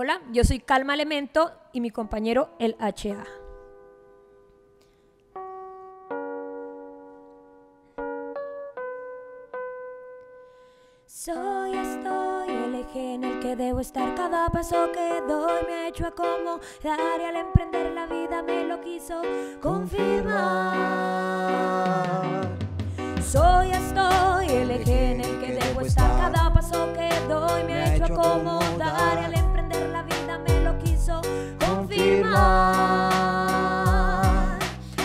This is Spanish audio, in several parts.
Hola, yo soy Calma Elemento y mi compañero el HA. Soy, estoy, el eje en el que debo estar. Cada paso que doy me ha hecho acomodar y al emprender la vida me lo quiso confirmar. Soy, estoy, el eje en el que debo estar. Cada paso que doy me ha hecho acomodar y al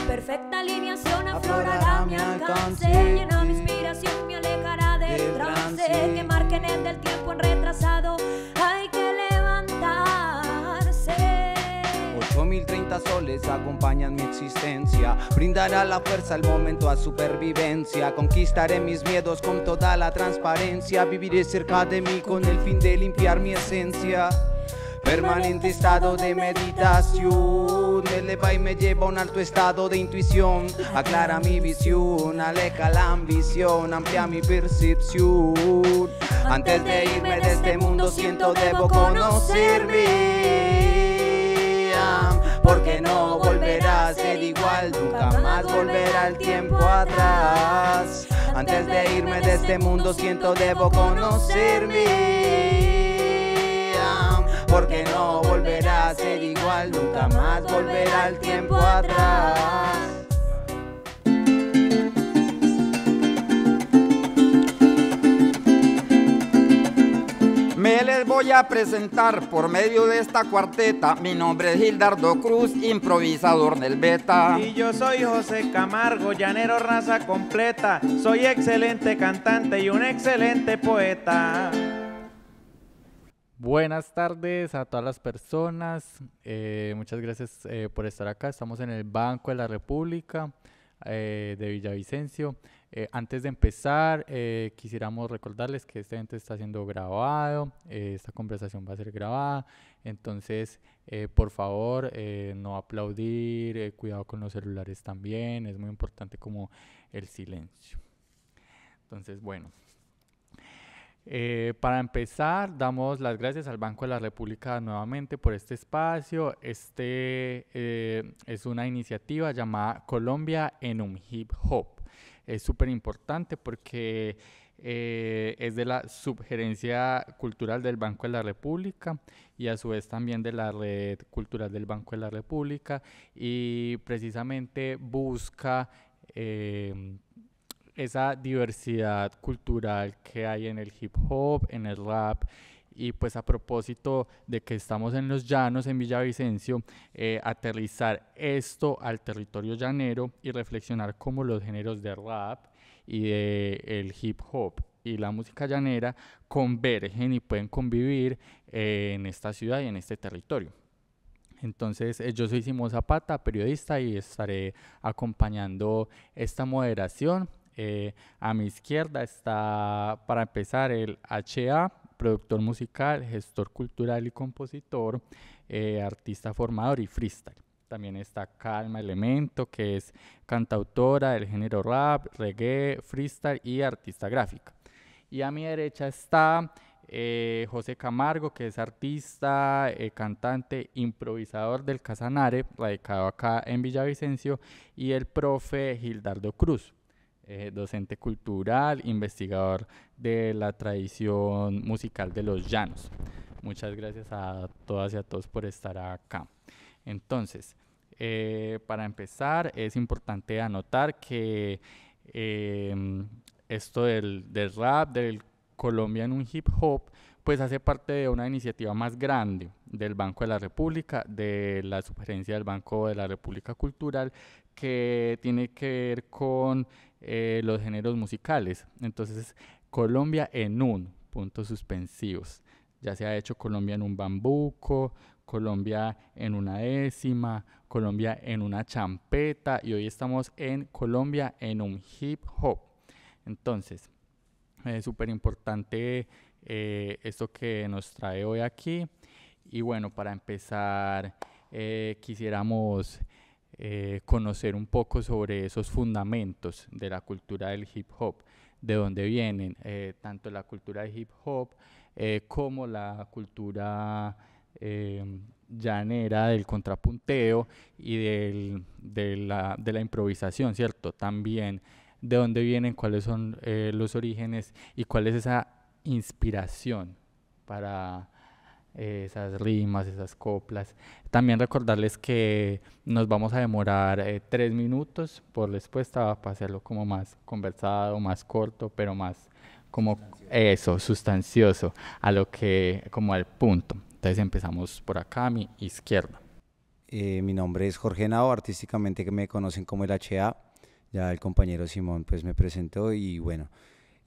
Perfecta alineación aflorará mi alcance, llena mi inspiración, me alejará del trance, que marquen el del tiempo en retrasado, hay que levantarse. 8030 soles acompañan mi existencia, brindará la fuerza al momento a supervivencia, conquistaré mis miedos con toda la transparencia, viviré cerca de mí con el fin de limpiar mi esencia. Permanente estado de meditación. El y me lleva a un alto estado de intuición. Aclara mi visión, aleja la ambición, amplia mi percepción. Antes de irme de este mundo, siento debo conocerme porque no volverá a ser igual, nunca más volverá el tiempo atrás. Antes de irme de este mundo siento debo conocerme porque no volverá a ser igual, nunca más volverá el tiempo atrás. Me les voy a presentar por medio de esta cuarteta. Mi nombre es Gildardo Cruz, improvisador del beta. Y yo soy José Camargo, llanero raza completa. Soy excelente cantante y un excelente poeta. Buenas tardes a todas las personas. Eh, muchas gracias eh, por estar acá. Estamos en el Banco de la República eh, de Villavicencio. antes de empezar, quisiéramos recordarles que este evento está siendo grabado. esta conversación va a ser grabada. Entonces, por favor, no aplaudir. cuidado con los celulares también. Es muy importante como el silencio. Entonces, bueno. Eh, para empezar, damos las gracias al Banco de la República nuevamente por este espacio. Este eh, es una iniciativa llamada Colombia en un Hip Hop. Es súper importante porque eh, es de la subgerencia cultural del Banco de la República y a su vez también de la red cultural del Banco de la República y precisamente busca esa diversidad cultural que hay en el hip hop, en el rap. Y pues a propósito de que estamos en los llanos, en Villavicencio, eh, aterrizar esto al territorio llanero y reflexionar cómo los géneros de rap y de el hip hop y la música llanera convergen y pueden convivir eh, en esta ciudad y en este territorio. Entonces, eh, yo soy Simón Zapata, periodista, y estaré acompañando esta moderación eh, a mi izquierda está, para empezar, el HA, productor musical, gestor cultural y compositor, eh, artista formador y freestyle. También está Calma Elemento, que es cantautora del género rap, reggae, freestyle y artista gráfica. Y a mi derecha está eh, José Camargo, que es artista, cantante, improvisador del Casanare, radicado acá en Villavicencio, y el profe Gildardo Cruz, eh, docente cultural, investigador de la tradición musical de los llanos. Muchas gracias a todas y a todos por estar acá. Entonces, eh, para empezar, es importante anotar que em, esto del, del rap, del Colombia en un hip hop, pues hace parte de una iniciativa más grande del Banco de la República, de la sugerencia del Banco de la República Cultural, que tiene que ver con eh, los géneros musicales. Entonces, Colombia en un, puntos suspensivos. Ya se ha hecho Colombia en un bambuco, Colombia en una décima, Colombia en una champeta y hoy estamos en Colombia en un hip hop. Entonces, es eh, súper importante eh, esto que nos trae hoy aquí. Y bueno, para empezar, quisiéramos eh, conocer un poco sobre esos fundamentos de la cultura del hip hop, de dónde vienen eh, tanto la cultura del hip hop eh, como la cultura em, llanera del contrapunteo y de, la, improvisación, ¿cierto? También de dónde vienen, cuáles son los orígenes y cuál es esa inspiración para eh, esas rimas, esas coplas. También recordarles que nos vamos a demorar eh, tres minutos por respuesta para hacerlo como más conversado, más corto, pero más como eso, sustancioso, a lo que, como al punto. Entonces empezamos por acá, a mi izquierda. Eh, mi nombre es Jorge Nao, artísticamente que me conocen como el HA. Ya el compañero Simón pues me presentó y bueno,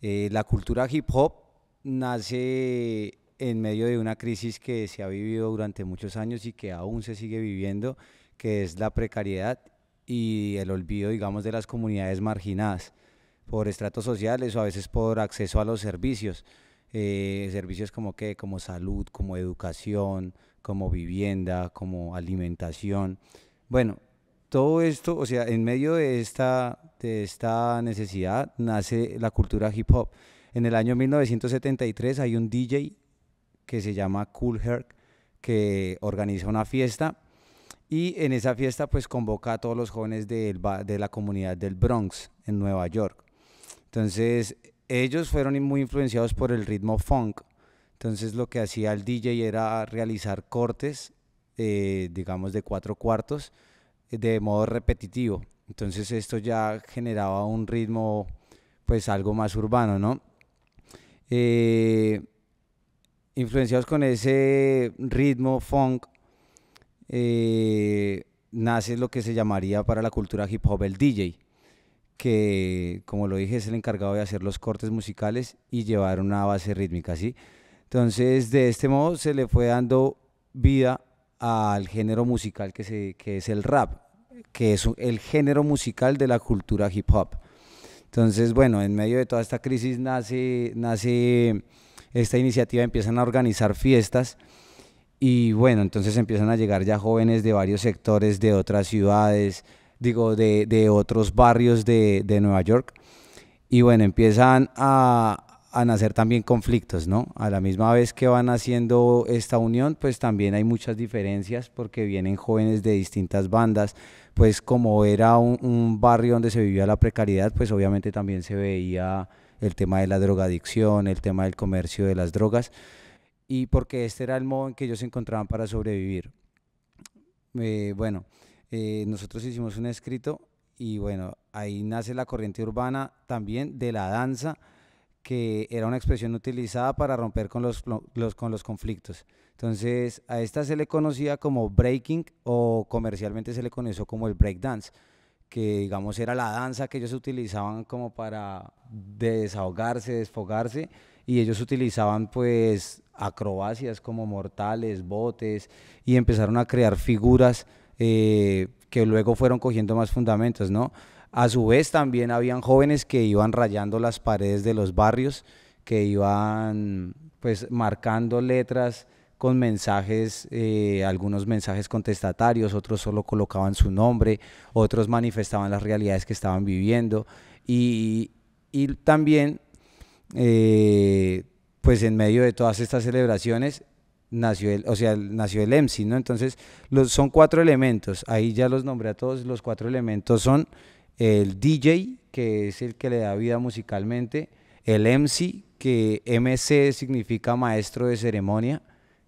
la cultura hip hop nace en medio de una crisis que se ha vivido durante muchos años y que aún se sigue viviendo, que es la precariedad y el olvido, digamos, de las comunidades marginadas por estratos sociales o a veces por acceso a los servicios. Eh, servicios como como salud, como educación, como vivienda, como alimentación. Bueno, todo esto, o sea, en medio de esta, de esta necesidad nace la cultura hip hop. En el año 1973 hay un DJ que se llama Cool Herc, que organiza una fiesta y en esa fiesta pues convoca a todos los jóvenes de, la comunidad del Bronx en Nueva York. Entonces ellos fueron muy influenciados por el ritmo funk. Entonces lo que hacía el DJ era realizar cortes, eh, digamos, de cuatro cuartos eh, de modo repetitivo. Entonces esto ya generaba un ritmo pues algo más urbano, ¿no? Eh, influenciados con ese ritmo funk, eh, nace lo que se llamaría para la cultura hip hop el DJ, que como lo dije es el encargado de hacer los cortes musicales y llevar una base rítmica, así Entonces de este modo se le fue dando vida al género musical que, se, que es el rap, que es el género musical de la cultura hip hop. Entonces, bueno, en medio de toda esta crisis nace, nace esta iniciativa empiezan a organizar fiestas y bueno, entonces empiezan a llegar ya jóvenes de varios sectores, de otras ciudades, digo, de, otros barrios de, Nueva York. Y bueno, empiezan a, nacer también conflictos, ¿no? A la misma vez que van haciendo esta unión, pues también hay muchas diferencias porque vienen jóvenes de distintas bandas, pues como era un, un barrio donde se vivía la precariedad, pues obviamente también se veía el tema de la drogadicción, el tema del comercio de las drogas, y porque este era el modo en que ellos se encontraban para sobrevivir. Eh, bueno, eh, nosotros hicimos un escrito y bueno, ahí nace la corriente urbana también de la danza, que era una expresión utilizada para romper con los, con los conflictos. Entonces, a esta se le conocía como breaking o comercialmente se le conoció como el break dance que digamos era la danza que ellos utilizaban como para desahogarse, desfogarse, y ellos utilizaban pues acrobacias como mortales, botes, y empezaron a crear figuras eh, que luego fueron cogiendo más fundamentos, ¿no? A su vez también habían jóvenes que iban rayando las paredes de los barrios, que iban pues marcando letras con mensajes, eh, algunos mensajes contestatarios, otros solo colocaban su nombre, otros manifestaban las realidades que estaban viviendo y, también, eh, pues en medio de todas estas celebraciones, nació el, o sea, nació el EMSI, ¿no? Entonces, son cuatro elementos, ahí ya los nombré a todos, los cuatro elementos son el DJ, que es el que le da vida musicalmente, el MC, que MC significa maestro de ceremonia,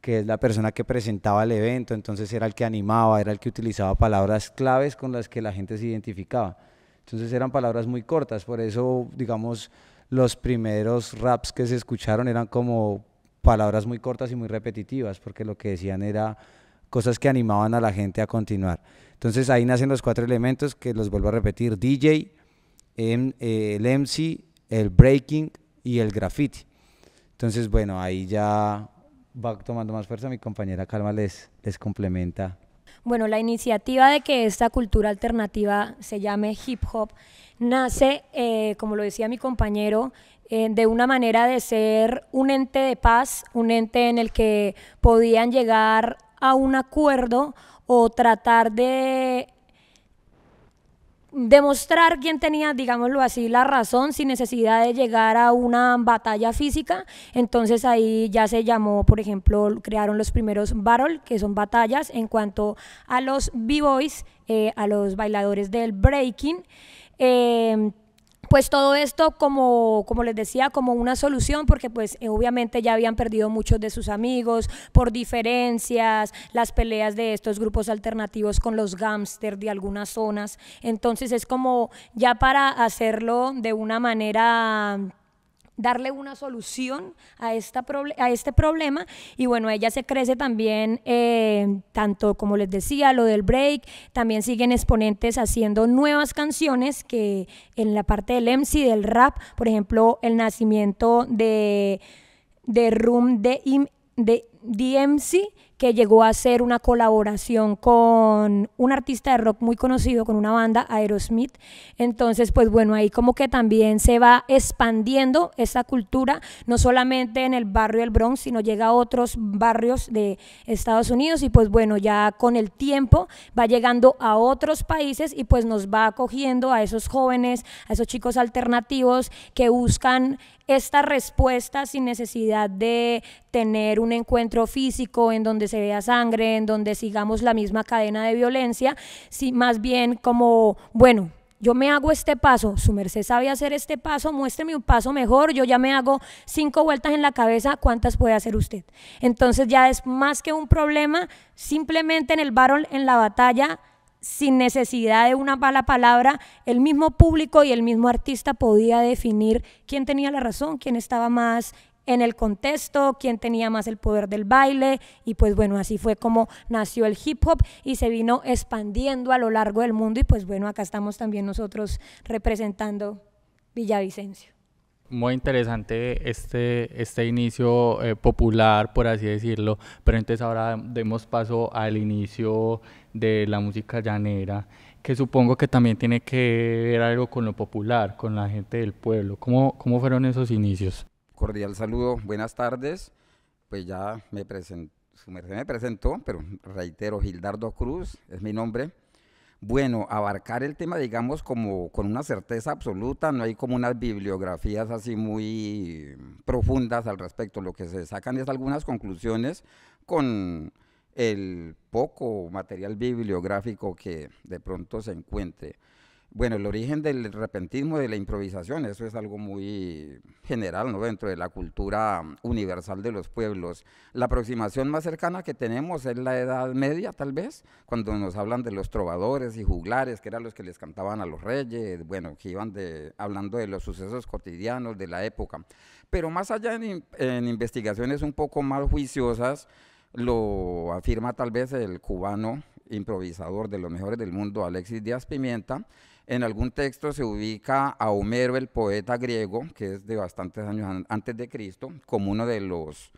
que es la persona que presentaba el evento, entonces era el que animaba, era el que utilizaba palabras claves con las que la gente se identificaba. Entonces eran palabras muy cortas, por eso, digamos, los primeros raps que se escucharon eran como palabras muy cortas y muy repetitivas, porque lo que decían era cosas que animaban a la gente a continuar. Entonces ahí nacen los cuatro elementos que los vuelvo a repetir, DJ, eh, el MC, el breaking y el graffiti. Entonces, bueno, ahí ya va tomando más fuerza, mi compañera Calma les, les complementa. Bueno, la iniciativa de que esta cultura alternativa se llame hip hop nace, eh, como lo decía mi compañero, eh, de una manera de ser un ente de paz, un ente en el que podían llegar a un acuerdo o tratar de demostrar quién tenía, digámoslo así, la razón sin necesidad de llegar a una batalla física. Entonces ahí ya se llamó, por ejemplo, crearon los primeros battle, que son batallas en cuanto a los b-boys, eh, a los bailadores del breaking. Eh, pues todo esto como, como les decía, como una solución, porque pues eh, obviamente ya habían perdido muchos de sus amigos por diferencias, las peleas de estos grupos alternativos con los gangsters de algunas zonas. Entonces es como ya para hacerlo de una manera darle una solución a, esta a este problema. Y bueno, ella se crece también, eh, tanto como les decía, lo del break, también siguen exponentes haciendo nuevas canciones que en la parte del MC, del rap, por ejemplo, el nacimiento de, de Room de, de DMC que llegó a hacer una colaboración con un artista de rock muy conocido, con una banda, Aerosmith. Entonces, pues bueno, ahí como que también se va expandiendo esa cultura, no solamente en el barrio del Bronx, sino llega a otros barrios de Estados Unidos y pues bueno, ya con el tiempo va llegando a otros países y pues nos va acogiendo a esos jóvenes, a esos chicos alternativos que buscan esta respuesta sin necesidad de tener un encuentro físico en donde se vea sangre, en donde sigamos la misma cadena de violencia, si más bien como, bueno, yo me hago este paso, su merced sabe hacer este paso, muéstreme un paso mejor, yo ya me hago cinco vueltas en la cabeza, ¿cuántas puede hacer usted? Entonces ya es más que un problema, simplemente en el barón en la batalla, sin necesidad de una mala palabra, el mismo público y el mismo artista podía definir quién tenía la razón, quién estaba más en el contexto, quién tenía más el poder del baile y pues bueno, así fue como nació el hip hop y se vino expandiendo a lo largo del mundo y pues bueno, acá estamos también nosotros representando Villavicencio muy interesante este, este inicio eh, popular, por así decirlo, pero entonces ahora demos paso al inicio de la música llanera, que supongo que también tiene que ver algo con lo popular, con la gente del pueblo. ¿Cómo, cómo fueron esos inicios? Cordial saludo, buenas tardes. Pues ya me presento, me presentó, pero reitero, Gildardo Cruz es mi nombre bueno, abarcar el tema, digamos, como con una certeza absoluta, no hay como unas bibliografías así muy profundas al respecto, lo que se sacan es algunas conclusiones con el poco material bibliográfico que de pronto se encuentre. Bueno, el origen del repentismo de la improvisación, eso es algo muy general, ¿no? Dentro de la cultura mm, universal de los pueblos. La aproximación más cercana que tenemos es la Edad Media, tal vez, cuando nos hablan de los trovadores y juglares, que eran los que les cantaban a los reyes, bueno, que iban de, hablando de los sucesos cotidianos de la época. Pero más allá en, en investigaciones un poco más juiciosas, lo afirma tal vez el cubano improvisador de los mejores del mundo, Alexis Díaz Pimienta, en algún texto se ubica a Homero, el poeta griego, que es de bastantes años antes de Cristo, como uno de los,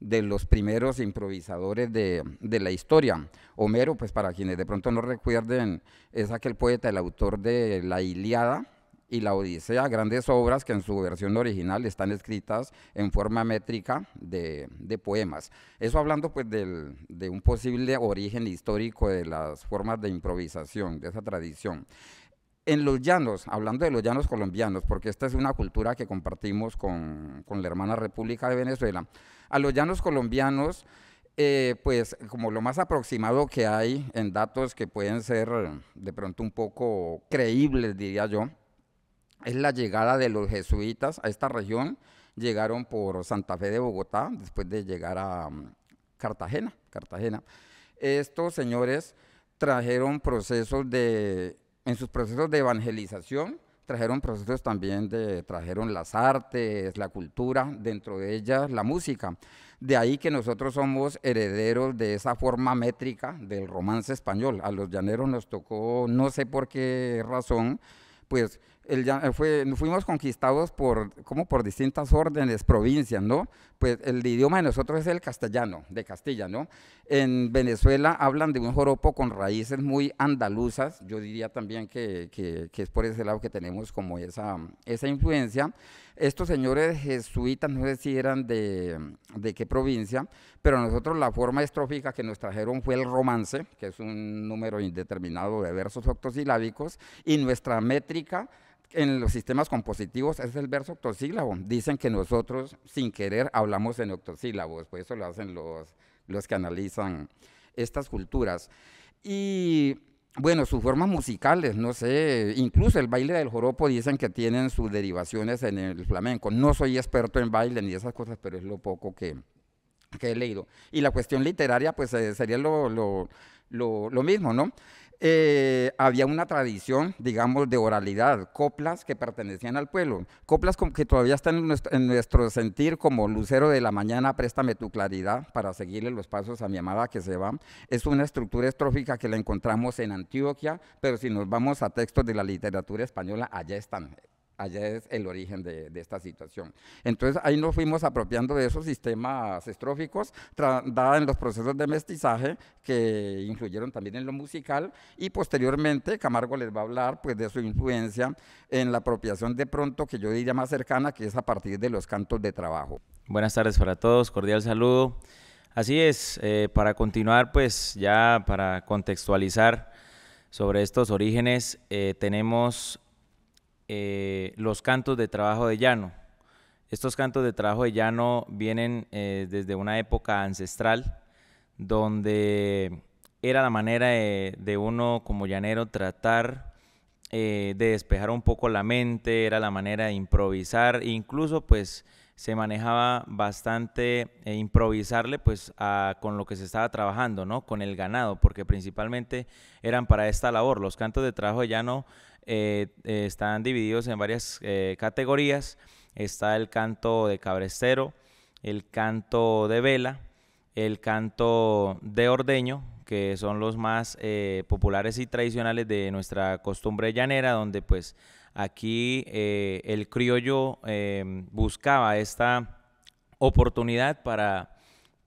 de los primeros improvisadores de, la historia. Homero, pues para quienes de pronto no recuerden, es aquel poeta, el autor de la Iliada y la Odisea, grandes obras que en su versión original están escritas en forma métrica de, poemas. Eso hablando pues de un posible origen histórico de las formas de improvisación, de esa tradición en los llanos, hablando de los llanos colombianos, porque esta es una cultura que compartimos con, la hermana República de Venezuela, a los llanos colombianos, eh, pues como lo más aproximado que hay en datos que pueden ser de pronto un poco creíbles, diría yo, es la llegada de los jesuitas a esta región. Llegaron por Santa Fe de Bogotá, después de llegar a mm, Cartagena. Cartagena. Estos señores trajeron procesos de en sus procesos de evangelización trajeron procesos también de, trajeron las artes, la cultura, dentro de ellas la música. De ahí que nosotros somos herederos de esa forma métrica del romance español. A los llaneros nos tocó, no sé por qué razón, pues eh, fue, fuimos conquistados por, como por distintas órdenes, provincias, ¿no? Pues el idioma de nosotros es el castellano, de Castilla, ¿no? En Venezuela hablan de un joropo con raíces muy andaluzas, yo diría también que, que, es por ese lado que tenemos como esa, esa influencia. Estos señores jesuitas, no sé si eran de, de qué provincia, pero nosotros la forma estrófica que nos trajeron fue el romance, que es un número indeterminado de versos octosilábicos, y nuestra métrica en los sistemas compositivos es el verso octosílabo. Dicen que nosotros sin querer hablamos en octosílabos, por eso lo hacen los, los que analizan estas culturas. Y bueno, sus formas musicales, no sé, incluso el baile del joropo dicen que tienen sus derivaciones en el flamenco. No soy experto en baile ni esas cosas, pero es lo poco que, he leído. Y la cuestión literaria, pues eh, sería lo, lo, lo, lo mismo, ¿no? eh, había una tradición, digamos, de oralidad, coplas que pertenecían al pueblo, coplas que todavía están en nuestro, sentir como lucero de la mañana, préstame tu claridad para seguirle los pasos a mi amada que se va. Es una estructura estrófica que la encontramos en Antioquia, pero si nos vamos a textos de la literatura española, allá están, allá es el origen de, esta situación. Entonces ahí nos fuimos apropiando de esos sistemas estróficos, dada en los procesos de mestizaje que influyeron también en lo musical y posteriormente Camargo les va a hablar pues de su influencia en la apropiación de pronto que yo diría más cercana que es a partir de los cantos de trabajo. Buenas tardes para todos, cordial saludo. Así es, eh, para continuar pues ya para contextualizar sobre estos orígenes eh, tenemos eh, los cantos de trabajo de llano. Estos cantos de trabajo de llano vienen eh, desde una época ancestral donde era la manera de, uno como llanero tratar eh, de despejar un poco la mente, era la manera de improvisar, e incluso pues se manejaba bastante improvisarle pues con lo que se estaba trabajando, ¿no? Con el ganado, porque principalmente eran para esta labor. Los cantos de trabajo de llano eh, eh, están divididos en varias eh, categorías. Está el canto de cabrestero, el canto de vela, el canto de ordeño, que son los más populares y tradicionales de nuestra costumbre llanera, donde pues aquí el criollo em, buscaba esta oportunidad para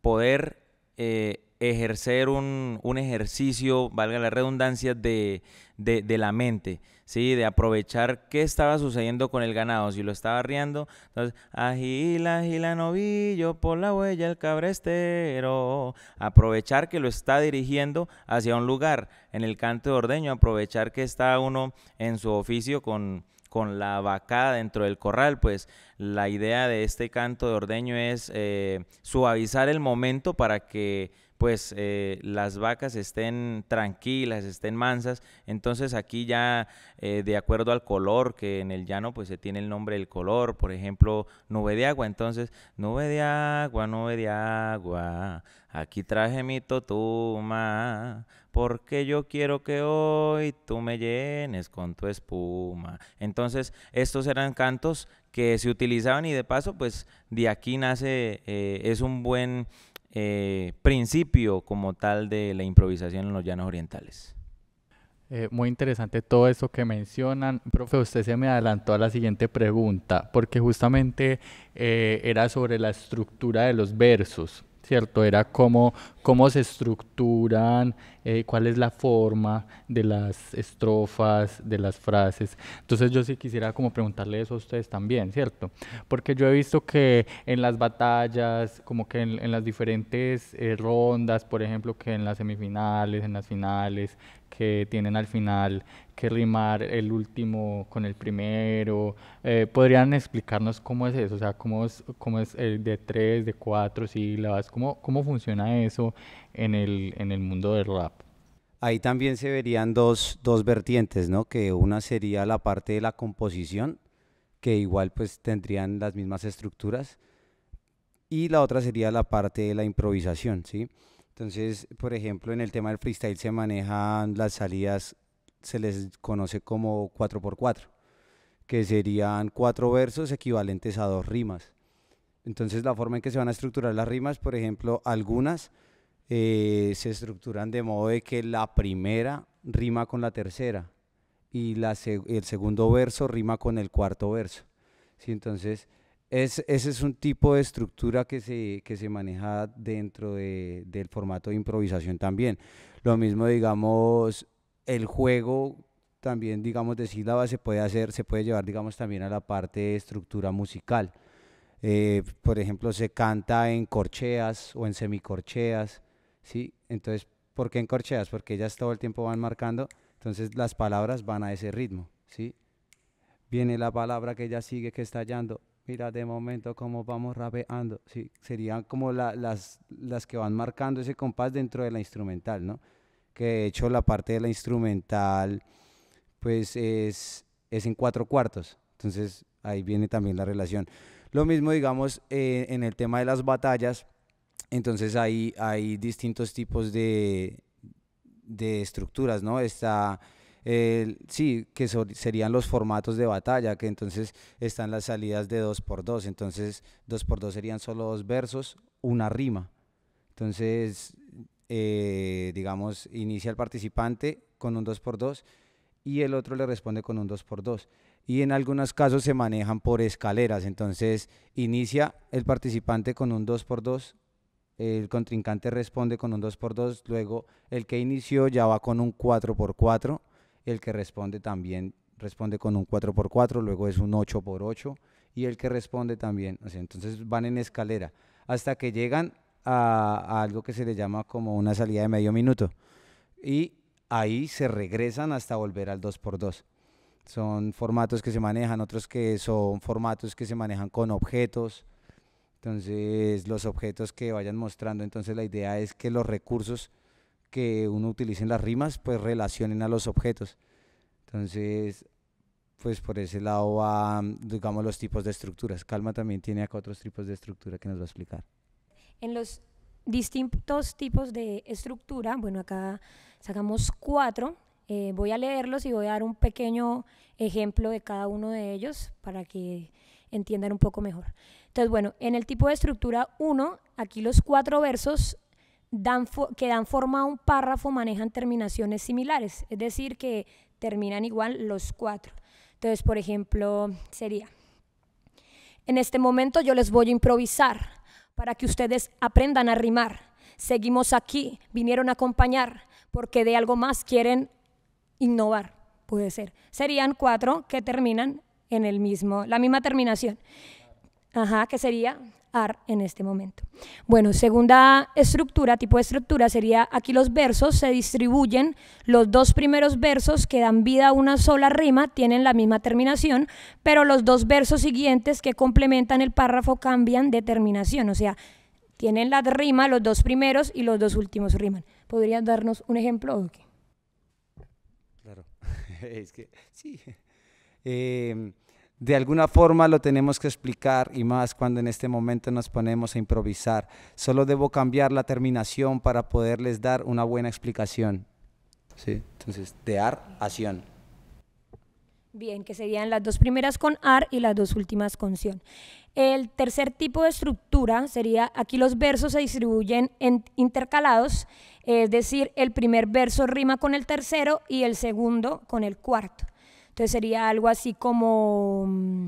poder ejercer un, ejercicio, valga la redundancia, de la mente. ¿sí? De aprovechar qué estaba sucediendo con el ganado, si lo estaba riendo, Entonces, agila, agila novillo por la huella el cabrestero. Aprovechar que lo está dirigiendo hacia un lugar en el canto de ordeño, aprovechar que está uno en su oficio con, con la vaca dentro del corral, pues la idea de este canto de ordeño es eh, suavizar el momento para que pues eh, las vacas estén tranquilas, estén mansas. Entonces aquí ya eh, de acuerdo al color, que en el llano pues se tiene el nombre del color, por ejemplo, nube de agua. Entonces, nube de agua, nube de agua, aquí traje mi totuma, porque yo quiero que hoy tú me llenes con tu espuma. Entonces, estos eran cantos que se utilizaban y de paso, pues de aquí nace, eh, es un buen eh, principio como tal de la improvisación en los llanos orientales. Eh, muy interesante todo eso que mencionan. Profe, usted se me adelantó a la siguiente pregunta, porque justamente era sobre la estructura de los versos. ¿cierto? Era cómo, cómo se estructuran, eh, cuál es la forma de las estrofas, de las frases. Entonces yo sí quisiera como preguntarle eso a ustedes también, ¿cierto? Porque yo he visto que en las batallas, como que en, las diferentes eh, rondas, por ejemplo, que en las semifinales, en las finales, que tienen al final que rimar el último con el primero. Eh, ¿Podrían explicarnos cómo es eso? O sea, cómo es, es el de tres, de cuatro vas cómo, cómo funciona eso en el, en el mundo del rap. Ahí también se verían dos, dos vertientes, ¿no? Que una sería la parte de la composición, que igual pues tendrían las mismas estructuras, y la otra sería la parte de la improvisación, ¿sí? Entonces, por ejemplo, en el tema del freestyle se manejan las salidas se les conoce como 4x4, que serían cuatro versos equivalentes a dos rimas. Entonces la forma en que se van a estructurar las rimas, por ejemplo, algunas eh, se estructuran de modo de que la primera rima con la tercera y el segundo verso rima con el cuarto verso. ¿sí? Entonces, es, ese es un tipo de estructura que se, se maneja dentro del formato de improvisación también. Lo mismo, digamos, el juego también, digamos, de sílaba se puede hacer, se puede llevar, digamos, también a la parte de estructura musical. Eh, por ejemplo, se canta en corcheas o en semicorcheas, ¿sí? Entonces, ¿por qué en corcheas? Porque ellas todo el tiempo van marcando, entonces las palabras van a ese ritmo, ¿sí? Viene la palabra que ella sigue, que está hallando. Mira, de momento, cómo vamos rapeando, ¿sí? Serían como las, las que van marcando ese compás dentro de la instrumental, ¿no? que de hecho la parte de la instrumental pues es, es en cuatro cuartos. Entonces ahí viene también la relación. Lo mismo digamos eh, en el tema de las batallas, entonces ahí hay distintos tipos de, de estructuras, ¿no? Está... sí, que serían los formatos de batalla, que entonces están las salidas de 2x2, entonces 2x2 serían solo dos versos, una rima. Entonces eh, digamos, inicia el participante con un 2x2 y el otro le responde con un 2x2. Y en algunos casos se manejan por escaleras, entonces inicia el participante con un 2x2, el contrincante responde con un 2x2, luego el que inició ya va con un 4x4, el que responde también responde con un 4x4, luego es un 8x8 y el que responde también, entonces van en escalera hasta que llegan a, algo que se le llama como una salida de medio minuto. Y ahí se regresan hasta volver al 2x2. Son formatos que se manejan, otros que son formatos que se manejan con objetos. Entonces, los objetos que vayan mostrando, entonces la idea es que los recursos que uno utilice en las rimas, pues relacionen a los objetos. Entonces, pues por ese lado va, digamos, los tipos de estructuras. Calma también tiene acá otros tipos de estructura que nos va a explicar en los distintos tipos de estructura. Bueno, acá sacamos cuatro. Eh, voy a leerlos y voy a dar un pequeño ejemplo de cada uno de ellos para que entiendan un poco mejor. Entonces, bueno, en el tipo de estructura 1, aquí los cuatro versos que dan forma a un párrafo manejan terminaciones similares, es decir, que terminan igual los cuatro. Entonces, por ejemplo, sería, en este momento yo les voy a improvisar para que ustedes aprendan a rimar. Seguimos aquí, vinieron a acompañar, porque de algo más quieren innovar, puede ser. Serían cuatro que terminan en el mismo, la misma terminación. Ajá, que sería AR en este momento. Bueno, segunda estructura, tipo de estructura, sería aquí los versos se distribuyen, los dos primeros versos que dan vida a una sola rima tienen la misma terminación, pero los dos versos siguientes que complementan el párrafo cambian de terminación, o sea, tienen la rima los dos primeros y los dos últimos riman. ¿Podrías darnos un ejemplo? Claro, es que sí. Em, de alguna forma lo tenemos que explicar y más cuando en este momento nos ponemos a improvisar. Solo debo cambiar la terminación para poderles dar una buena explicación. Sí, entonces de ar a Bien, que serían las dos primeras con ar y las dos últimas con sion. El tercer tipo de estructura sería, aquí los versos se distribuyen en intercalados, es decir, el primer verso rima con el tercero y el segundo con el cuarto. Entonces sería algo así como... Mm,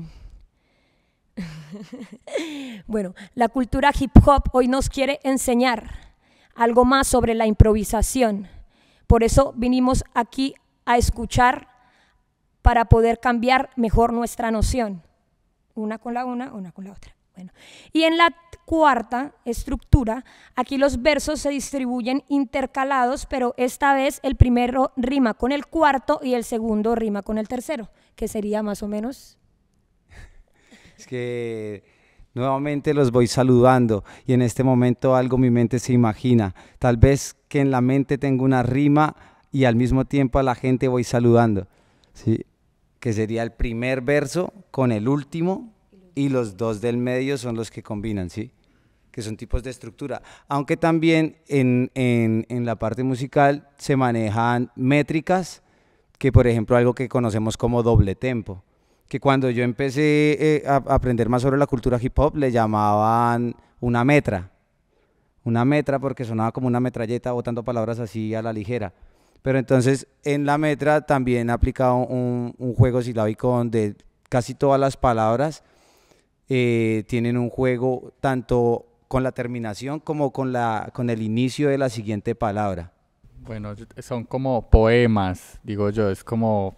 bueno, la cultura hip hop hoy nos quiere enseñar algo más sobre la improvisación. Por eso vinimos aquí a escuchar para poder cambiar mejor nuestra noción. Una con la una, una con la otra. Bueno. Y en la cuarta estructura, aquí los versos se distribuyen intercalados, pero esta vez el primero rima con el cuarto y el segundo rima con el tercero, que sería más o menos. Es que nuevamente los voy saludando y en este momento algo mi mente se imagina. Tal vez que en la mente tengo una rima y al mismo tiempo a la gente voy saludando. ¿sí? Que sería el primer verso con el último y los dos del medio son los que combinan, ¿sí? Que son tipos de estructura. Aunque también en, en, la parte musical se manejan métricas, que por ejemplo algo que conocemos como doble tempo, que cuando yo empecé eh, a aprender más sobre la cultura hip hop le llamaban una metra, una metra porque sonaba como una metralleta botando palabras así a la ligera. Pero entonces en la metra también ha aplicado un juego silábico donde casi todas las palabras eh, tienen un juego tanto con la terminación como con, la, con el inicio de la siguiente palabra. Bueno, son como poemas, digo yo, es como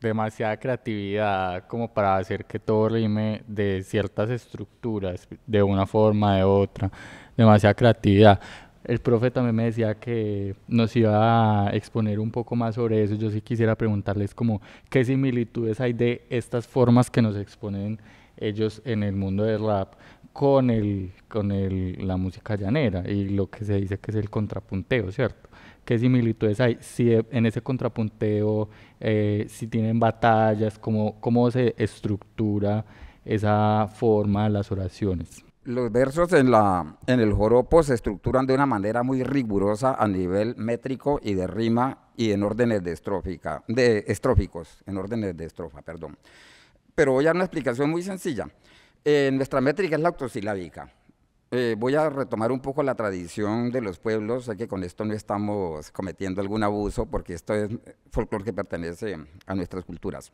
demasiada creatividad como para hacer que todo rime de ciertas estructuras, de una forma, de otra, demasiada creatividad. El profe también me decía que nos iba a exponer un poco más sobre eso. Yo sí quisiera preguntarles como qué similitudes hay de estas formas que nos exponen ellos en el mundo del rap con, el, con el, la música llanera y lo que se dice que es el contrapunteo, ¿cierto? ¿Qué similitudes hay? Si e, en ese contrapunteo, eh, si tienen batallas, ¿cómo, cómo se estructura esa forma de las oraciones? los versos en, la, en el joropo se estructuran de una manera muy rigurosa a nivel métrico y de rima y en órdenes de, estrófica, de estróficos, en órdenes de estrofa, perdón pero voy a dar una explicación muy sencilla. Eh, nuestra métrica es la autosilábica. Eh, voy a retomar un poco la tradición de los pueblos, sé que con esto no estamos cometiendo algún abuso, porque esto es folclore que pertenece a nuestras culturas.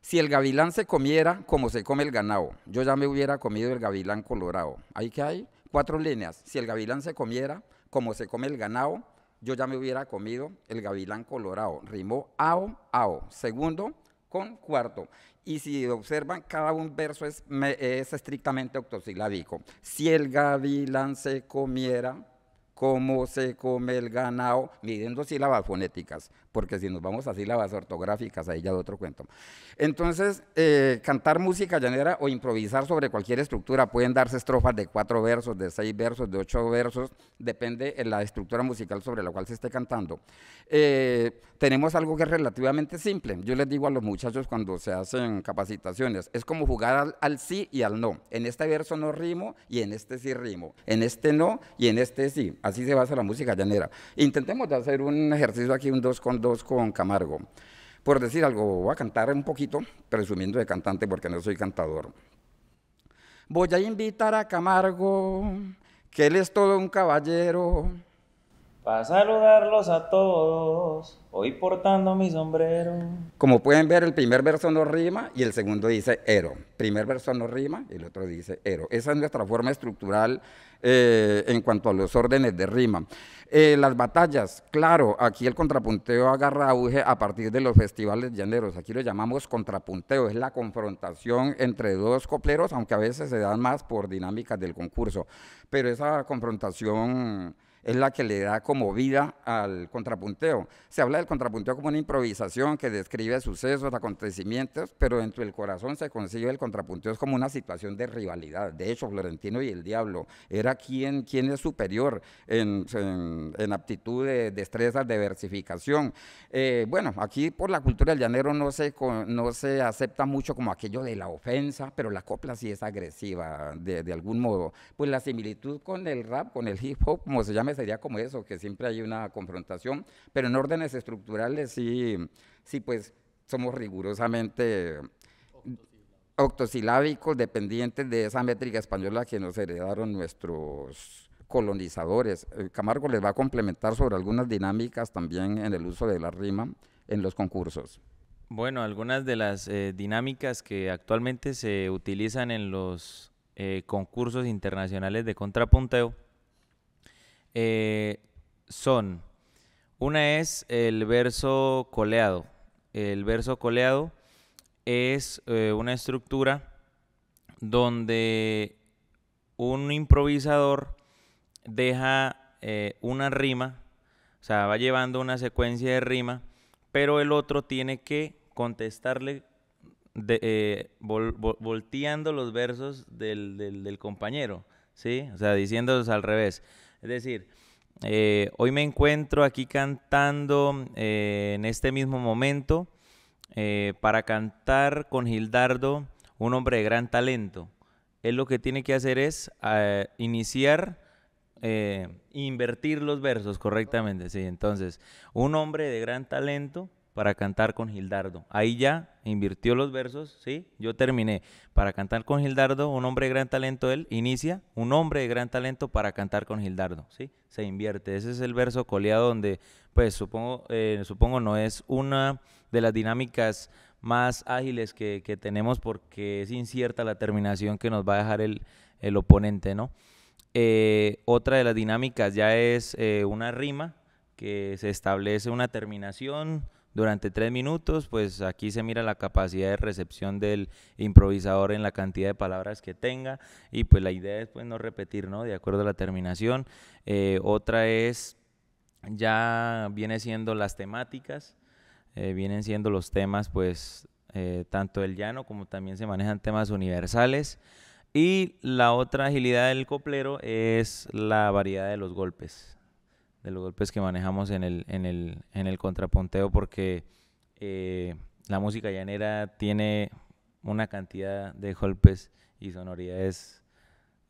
Si el gavilán se comiera como se come el ganao yo ya me hubiera comido el gavilán colorado. ¿Ahí que hay? Cuatro líneas. Si el gavilán se comiera como se come el ganao yo ya me hubiera comido el gavilán colorado. Rimó ao, ao. Segundo, con cuarto. Y si observan, cada un verso es, estrictamente octosilábico. Si el gavilán se comiera, como se come el ganado, midiendo sílabas fonéticas porque si nos vamos a base ortográficas, ahí ya de otro cuento. Entonces, eh, cantar música llanera o improvisar sobre cualquier estructura, pueden darse estrofas de cuatro versos, de seis versos, de ocho versos, depende de la estructura musical sobre la cual se esté cantando. Eh, tenemos algo que es relativamente simple, yo les digo a los muchachos cuando se hacen capacitaciones, es como jugar al, sí y al no, en este verso no rimo y en este sí rimo, en este no y en este sí, así se basa la música llanera. Intentemos hacer un ejercicio aquí, un dos con dos con Camargo. Por decir algo, voy a cantar un poquito, presumiendo de cantante porque no soy cantador. Voy a invitar a Camargo, que él es todo un caballero para saludarlos a todos, hoy portando mi sombrero. Como pueden ver, el primer verso no rima y el segundo dice ero. Primer verso no rima y el otro dice ero. Esa es nuestra forma estructural eh, en cuanto a los órdenes de rima. Eh, las batallas, claro, aquí el contrapunteo agarra auge a partir de los festivales llaneros. Aquí lo llamamos contrapunteo, es la confrontación entre dos copleros, aunque a veces se dan más por dinámicas del concurso. Pero esa confrontación es la que le da como vida al contrapunteo. Se habla del contrapunteo como una improvisación que describe sucesos, acontecimientos, pero dentro del corazón se consigue el contrapunteo como una situación de rivalidad. De hecho, Florentino y el Diablo era quien, es superior en, en, aptitud destrezas, diversificación. Eh, bueno, aquí por la cultura del llanero no se, no se acepta mucho como aquello de la ofensa, pero la copla sí es agresiva de, de algún modo. Pues la similitud con el rap, con el hip hop, como se llama sería como eso, que siempre hay una confrontación, pero en órdenes estructurales sí, sí pues somos rigurosamente octosilábicos dependientes de esa métrica española que nos heredaron nuestros colonizadores. Eh, Camargo les va a complementar sobre algunas dinámicas también en el uso de la rima en los concursos. Bueno, algunas de las eh, dinámicas que actualmente se utilizan en los eh, concursos internacionales de contrapunteo eh, son, una es el verso coleado. El verso coleado es eh, una estructura donde un improvisador deja eh, una rima, o sea, va llevando una secuencia de rima, pero el otro tiene que contestarle volteando los versos del, compañero, ¿sí? O sea, diciéndolos al revés. Es decir, eh, hoy me encuentro aquí cantando eh, en este mismo momento eh, para cantar con Gildardo, un hombre de gran talento. Él lo que tiene que hacer es iniciar, invertir los versos correctamente. Sí, entonces, un hombre de gran talento para cantar con Gildardo. Ahí ya invirtió los versos, ¿sí? Yo terminé. Para cantar con Gildardo, un hombre de gran talento, él inicia, un hombre de gran talento para cantar con Gildardo, ¿sí? Se invierte. Ese es el verso coleado donde, pues supongo, eh, supongo no es una de las dinámicas más ágiles que, tenemos porque es incierta la terminación que nos va a dejar el, oponente, ¿no? Eh, otra de las dinámicas ya es eh, una rima que se establece una terminación, durante tres minutos, pues aquí se mira la capacidad de recepción del improvisador en la cantidad de palabras que tenga y pues la idea es pues no repetir, ¿no? De acuerdo a la terminación. Eh, otra es, ya viene siendo las temáticas, eh, vienen siendo los temas pues eh, tanto el llano como también se manejan temas universales. Y la otra agilidad del coplero es la variedad de los golpes los golpes que manejamos en el, en el, en el contrapunteo, porque eh, la música llanera tiene una cantidad de golpes y sonoridades,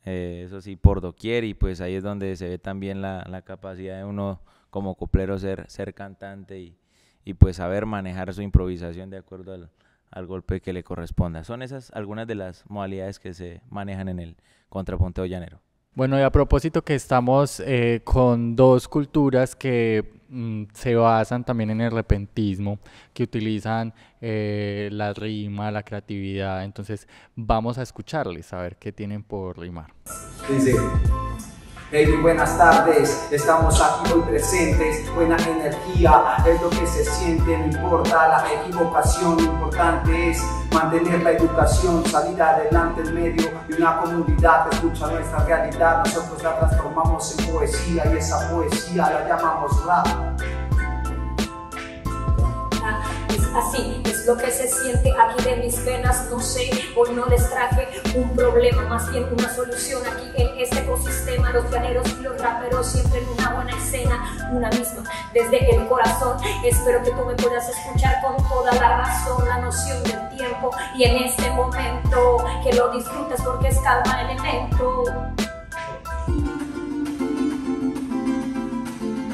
eh, eso sí, por doquier, y pues ahí es donde se ve también la, la capacidad de uno como cuplero ser, ser cantante y, y pues saber manejar su improvisación de acuerdo al, al golpe que le corresponda. Son esas algunas de las modalidades que se manejan en el contrapunteo llanero. Bueno, y a propósito que estamos eh, con dos culturas que mm, se basan también en el repentismo, que utilizan eh, la rima, la creatividad, entonces vamos a escucharles a ver qué tienen por rimar buenas tardes, estamos aquí hoy presentes, buena energía es lo que se siente, no importa la equivocación, lo importante es mantener la educación, salir adelante en medio de una comunidad que escucha nuestra realidad, nosotros la transformamos en poesía y esa poesía la llamamos rap. así, es lo que se siente aquí de mis venas, no sé, hoy no les traje un problema, más bien una solución aquí en este ecosistema, los llaneros y los raperos siempre en una buena escena, una misma, desde el corazón, espero que tú me puedas escuchar con toda la razón, la noción del tiempo y en este momento, que lo disfrutes porque es el elemento.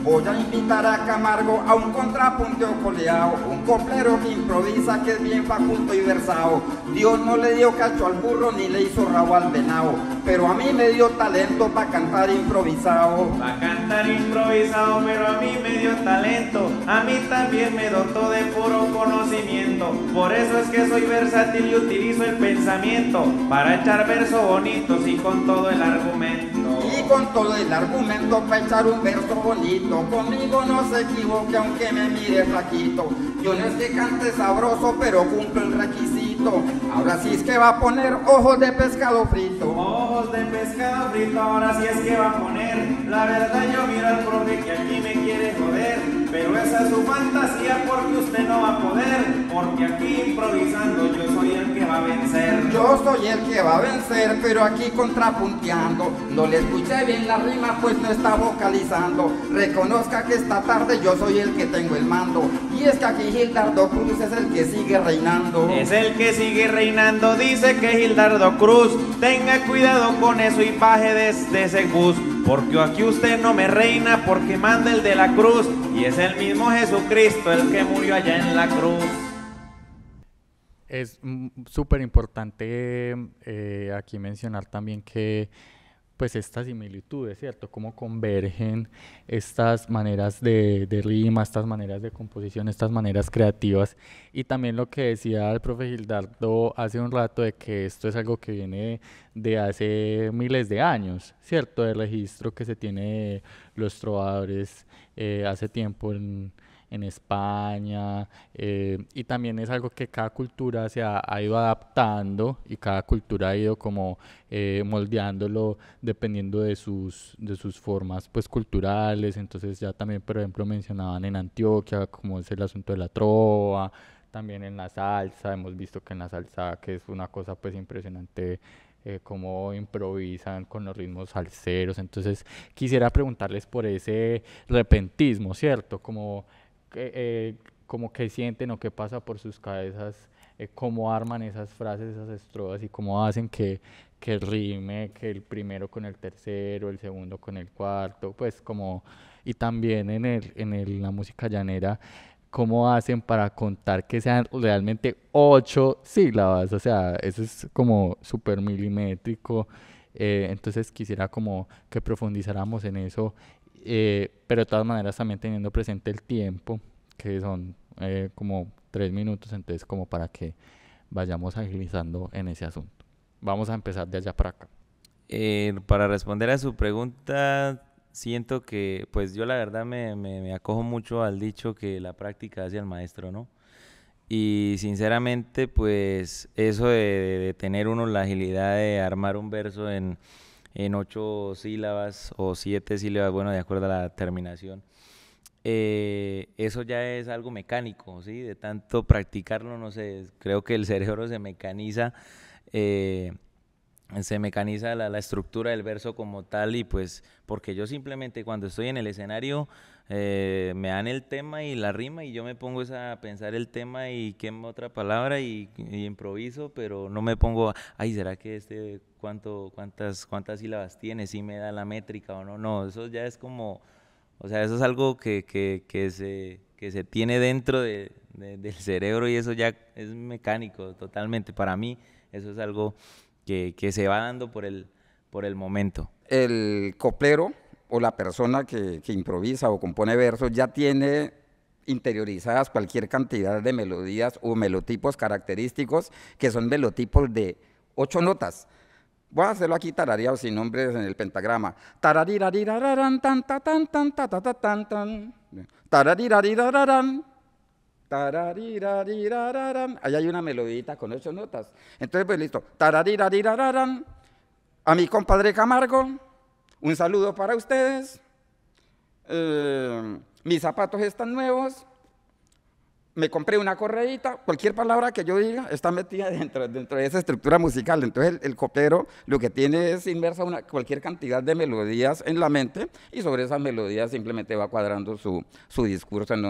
Voy a invitar a Camargo a un contrapunteo coleado, un coplero que improvisa, que es bien faculto y versado. Dios no le dio cacho al burro ni le hizo rabo al venado, pero a mí me dio talento para cantar improvisado. Para cantar improvisado, pero a mí me dio talento, a mí también me dotó de puro conocimiento. Por eso es que soy versátil y utilizo el pensamiento para echar versos bonitos y con todo el argumento. Y con todo el argumento para pues, echar un verso bonito Conmigo no se equivoque aunque me mire flaquito Yo no es que cante sabroso pero cumplo el requisito Ahora sí es que va a poner ojos de pescado frito Ojos de pescado frito ahora sí es que va a poner La verdad yo miro al profe que aquí me quiere joder pero esa es su fantasía porque usted no va a poder, porque aquí improvisando yo soy el que va a vencer. Yo soy el que va a vencer, pero aquí contrapunteando. No le escuché bien la rima, pues no está vocalizando. Reconozca que esta tarde yo soy el que tengo el mando. Y es que aquí Gildardo Cruz es el que sigue reinando. Es el que sigue reinando, dice que Gildardo Cruz. Tenga cuidado con eso y baje desde ese bus. Porque aquí usted no me reina porque manda el de la cruz y es el mismo Jesucristo el que murió allá en la cruz. Es súper importante eh, aquí mencionar también que pues estas similitudes, ¿cierto? Cómo convergen estas maneras de, de, rima, estas maneras de composición, estas maneras creativas. Y también lo que decía el profe Gildardo hace un rato de que esto es algo que viene de hace miles de años, ¿cierto? El registro que se tiene de los trovadores eh, hace tiempo en en España, eh, y también es algo que cada cultura se ha, ido adaptando y cada cultura ha ido como eh, moldeándolo dependiendo de sus, de sus formas pues culturales, entonces ya también por ejemplo mencionaban en Antioquia como es el asunto de la trova, también en la salsa, hemos visto que en la salsa, que es una cosa pues impresionante, eh, como improvisan con los ritmos salseros, entonces quisiera preguntarles por ese repentismo, ¿cierto? Como eh, como que sienten o qué pasa por sus cabezas, eh, cómo arman esas frases, esas estrofas y cómo hacen que, que rime, que el primero con el tercero, el segundo con el cuarto, pues como, y también en, el, en la música llanera, cómo hacen para contar que sean realmente ocho sílabas, o sea, eso es como súper milimétrico. Eh, entonces quisiera como que profundizáramos en eso eh, pero de todas maneras también teniendo presente el tiempo, que son eh, como tres minutos, entonces como para que vayamos agilizando en ese asunto. Vamos a empezar de allá para acá. Eh, para responder a su pregunta, siento que, pues yo la verdad me, me, acojo mucho al dicho que la práctica hace al maestro, ¿no? Y sinceramente, pues eso de, tener uno la agilidad de armar un verso en en ocho sílabas o siete sílabas, bueno, de acuerdo a la terminación. Eh, eso ya es algo mecánico, ¿sí? De tanto practicarlo, no sé, creo que el cerebro se mecaniza, eh, se mecaniza la, estructura del verso como tal y pues, porque yo simplemente cuando estoy en el escenario eh, me dan el tema y la rima y yo me pongo a pensar el tema y qué otra palabra y, y improviso, pero no me pongo, ay, ¿será que este cuánto, cuántas, cuántas sílabas tiene, si me da la métrica o no, no, eso ya es como, o sea, eso es algo que, que, que se, que se tiene dentro de, del cerebro y eso ya es mecánico totalmente. Para mí eso es algo que, que se va dando por el, por el momento. El coplero o la persona que, que improvisa o compone versos ya tiene interiorizadas cualquier cantidad de melodías o melotipos característicos que son melotipos de ocho notas. Voy a hacerlo aquí tarareado sin nombres en el pentagrama. tan, tan, tan, Ahí hay una melodita con ocho notas. Entonces, pues listo. A mi compadre Camargo, un saludo para ustedes. Eh, mis zapatos están nuevos me compré una corredita, cualquier palabra que yo diga está metida dentro, de esa estructura musical. Entonces el, copero lo que tiene es inversa una, cualquier cantidad de melodías en la mente y sobre esas melodías simplemente va cuadrando su, discurso en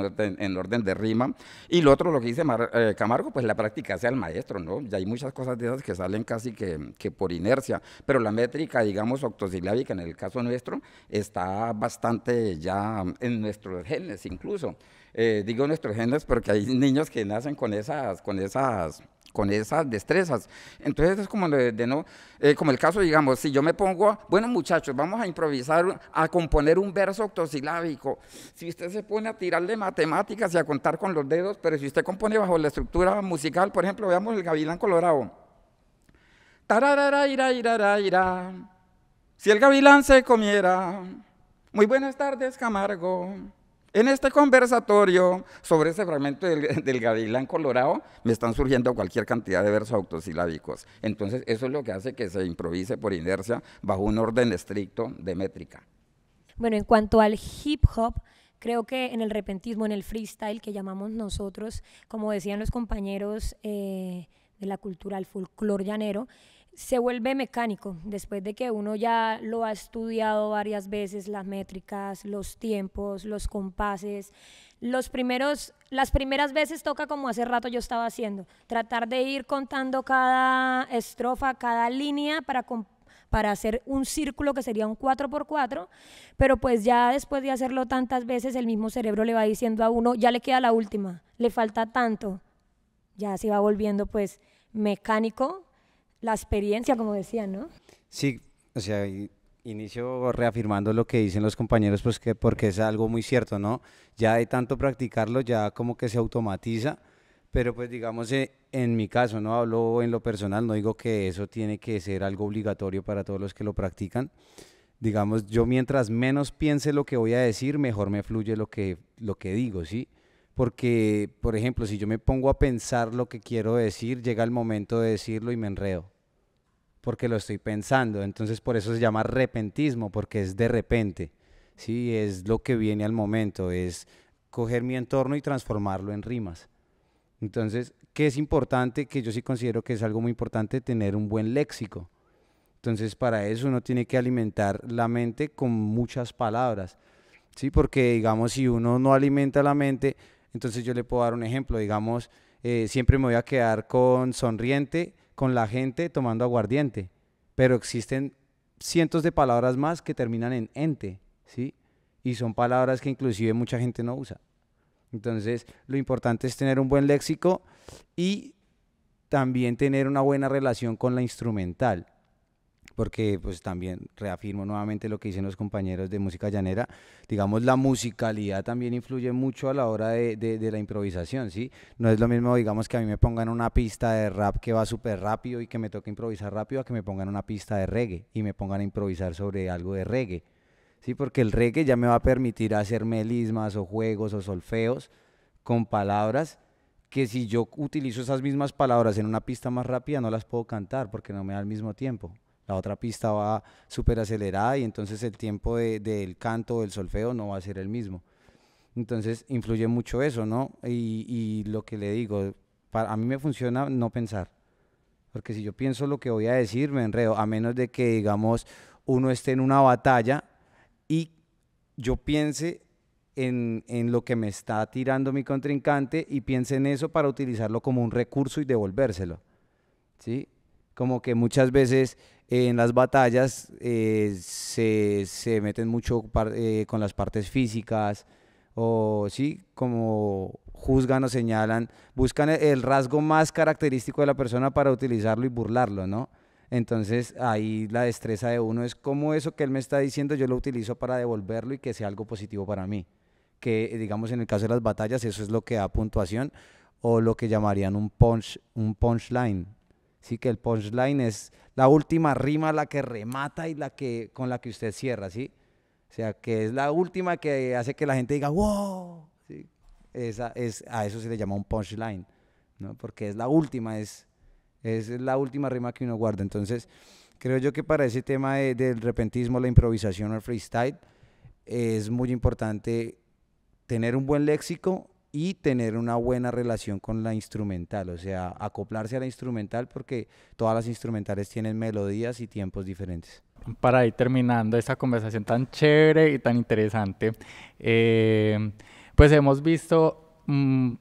orden, de rima. Y lo otro, lo que dice eh, Camargo, pues la práctica sea el maestro, ¿no? Y hay muchas cosas de esas que salen casi que, que por inercia, pero la métrica, digamos, octosilábica en el caso nuestro, está bastante ya en nuestros genes incluso. Eh, digo nuestros genios porque hay niños que nacen con esas, con esas con esas destrezas. Entonces es como, de, no, eh, como el caso, digamos, si yo me pongo, bueno muchachos, vamos a improvisar, a componer un verso octosilábico. Si usted se pone a tirar de matemáticas y a contar con los dedos, pero si usted compone bajo la estructura musical, por ejemplo, veamos el Gavilán Colorado. Tararara, ira, ira, ira. Si el gavilán se comiera. Muy buenas tardes, Camargo. En este conversatorio sobre ese fragmento del, del, Gavilán Colorado me están surgiendo cualquier cantidad de versos autosilábicos. Entonces eso es lo que hace que se improvise por inercia bajo un orden estricto de métrica. Bueno, en cuanto al hip hop, creo que en el repentismo, en el freestyle que llamamos nosotros, como decían los compañeros eh, de la cultura, el folclor llanero, se vuelve mecánico después de que uno ya lo ha estudiado varias veces, las métricas, los tiempos, los compases. Los primeros, las primeras veces toca como hace rato yo estaba haciendo, tratar de ir contando cada estrofa, cada línea para, para hacer un círculo que sería un 4x4, pero pues ya después de hacerlo tantas veces el mismo cerebro le va diciendo a uno, ya le queda la última, le falta tanto, ya se va volviendo pues mecánico la experiencia, como decían, ¿no? Sí, o sea, inicio reafirmando lo que dicen los compañeros, pues porque es algo muy cierto, ¿no? Ya de tanto practicarlo, ya como que se automatiza, pero pues digamos, eh, en mi caso, ¿no? Hablo en lo personal, no digo que eso tiene que ser algo obligatorio para todos los que lo practican. Digamos, yo mientras menos piense lo que voy a decir, mejor me fluye lo que, lo que digo, ¿sí? Porque, por ejemplo, si yo me pongo a pensar lo que quiero decir, llega el momento de decirlo y me enredo porque lo estoy pensando. Entonces por eso se llama repentismo, porque es de repente, ¿sí? Es lo que viene al momento, es coger mi entorno y transformarlo en rimas. Entonces, ¿qué es importante? Que yo sí considero que es algo muy importante tener un buen léxico. Entonces, para eso uno tiene que alimentar la mente con muchas palabras, ¿sí? Porque, digamos, si uno no alimenta la mente, entonces yo le puedo dar un ejemplo, digamos, eh, siempre me voy a quedar con sonriente, con la gente tomando aguardiente, pero existen cientos de palabras más que terminan en ente, ¿sí? Y son palabras que inclusive mucha gente no usa. Entonces, lo importante es tener un buen léxico y también tener una buena relación con la instrumental porque pues también reafirmo nuevamente lo que dicen los compañeros de música llanera, digamos la musicalidad también influye mucho a la hora de, la improvisación, ¿sí? No es lo mismo, digamos, que a mí me pongan una pista de rap que va súper rápido y que me toque improvisar rápido, a que me pongan una pista de reggae y me pongan a improvisar sobre algo de reggae, ¿sí? Porque el reggae ya me va a permitir hacer melismas o juegos o solfeos con palabras que si yo utilizo esas mismas palabras en una pista más rápida no las puedo cantar porque no me da el mismo tiempo. La otra pista va súper acelerada y entonces el tiempo del canto, del solfeo, no va a ser el mismo. Entonces influye mucho eso, ¿no? Y, lo que le digo, para, a mí me funciona no pensar. Porque si yo pienso lo que voy a decir, me enredo. A menos de que, digamos, uno esté en una batalla y yo piense en, en, lo que me está tirando mi contrincante y piense en eso para utilizarlo como un recurso y devolvérselo. ¿Sí? Como que muchas veces en las batallas eh, se, meten mucho eh, con las partes físicas o sí, como juzgan o señalan, buscan e, el, rasgo más característico de la persona para utilizarlo y burlarlo, ¿no? Entonces ahí la destreza de uno es cómo eso que él me está diciendo yo lo utilizo para devolverlo y que sea algo positivo para mí. Que eh, digamos en el caso de las batallas eso es lo que da puntuación o lo que llamarían un punch, un punchline, Así que el punchline es la última rima, la que remata y la que con la que usted cierra, ¿sí? O sea, que es la última que hace que la gente diga, wow. Esa es, a eso se le llama un punchline, ¿no? Porque es la última, es, es la última rima que uno guarda. Entonces, creo yo que para ese tema del repentismo, la improvisación o el freestyle, es muy importante tener un buen léxico y tener una buena relación con la instrumental, o sea, acoplarse a la instrumental porque todas las instrumentales tienen melodías y tiempos diferentes. Para ir terminando esta conversación tan chévere y tan interesante, eh, pues hemos visto mm,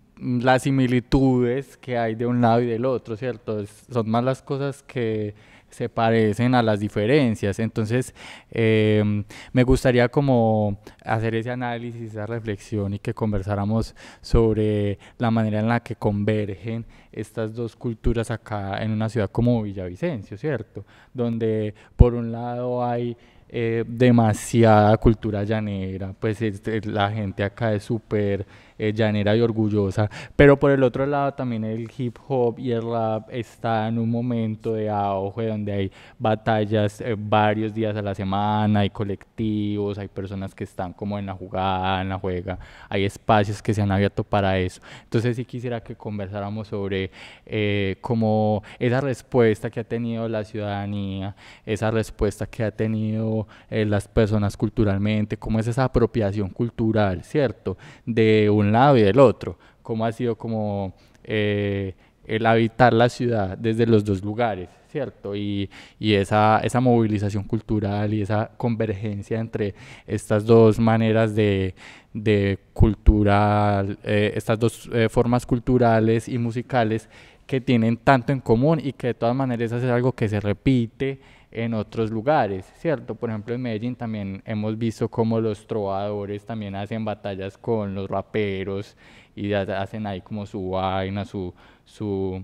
las similitudes que hay de un lado y del otro, ¿cierto? son más las cosas que se parecen a las diferencias. Entonces, em, me gustaría como hacer ese análisis, esa reflexión y que conversáramos sobre la manera en la que convergen estas dos culturas acá en una ciudad como Villavicencio, ¿cierto? Donde por un lado hay eh, demasiada cultura llanera, pues este, la gente acá es súper eh, llanera y orgullosa. Pero por el otro lado también el hip hop y el rap está en un momento de auge donde hay batallas eh, varios días a la semana, hay colectivos, hay personas que están como en la jugada, en la juega, hay espacios que se han abierto para eso. Entonces sí quisiera que conversáramos sobre eh, cómo esa respuesta que ha tenido la ciudadanía, esa respuesta que ha tenido las personas culturalmente, cómo es esa apropiación cultural, ¿cierto? De un lado y del otro, cómo ha sido como eh, el habitar la ciudad desde los dos lugares, ¿cierto? Y, esa, esa, movilización cultural y esa convergencia entre estas dos maneras de, de cultura, eh, estas dos eh, formas culturales y musicales que tienen tanto en común y que de todas maneras es algo que se repite en otros lugares, ¿cierto? Por ejemplo, en Medellín también hemos visto cómo los trovadores también hacen batallas con los raperos y hacen ahí como su vaina, su, su,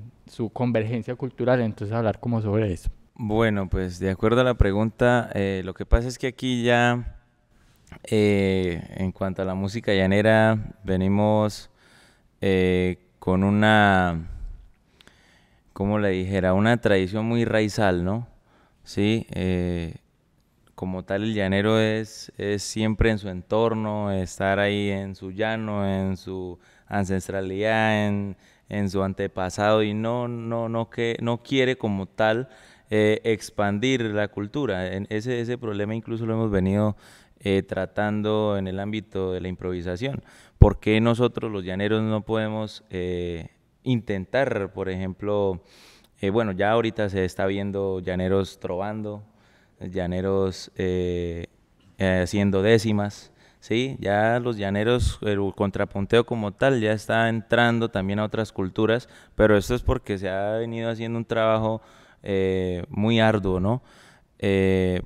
convergencia cultural, entonces hablar como sobre eso. Bueno, pues de acuerdo a la pregunta, eh, lo que pasa es que aquí ya, eh, en cuanto a la música llanera, venimos eh, con una, como le dijera, una tradición muy raizal, ¿no? Sí, eh, como tal el llanero es, es siempre en su entorno, estar ahí en su llano, en su ancestralidad, en, su antepasado y no, no, no, que, no quiere como tal eh, expandir la cultura. ese, ese problema incluso lo hemos venido eh, tratando en el ámbito de la improvisación. ¿Por qué nosotros los llaneros no podemos intentar, por ejemplo, eh, bueno, ya ahorita se está viendo llaneros trovando, llaneros eh, eh, haciendo décimas, ¿sí? Ya los llaneros, el contrapunteo como tal, ya está entrando también a otras culturas, pero esto es porque se ha venido haciendo un trabajo muy arduo, ¿no?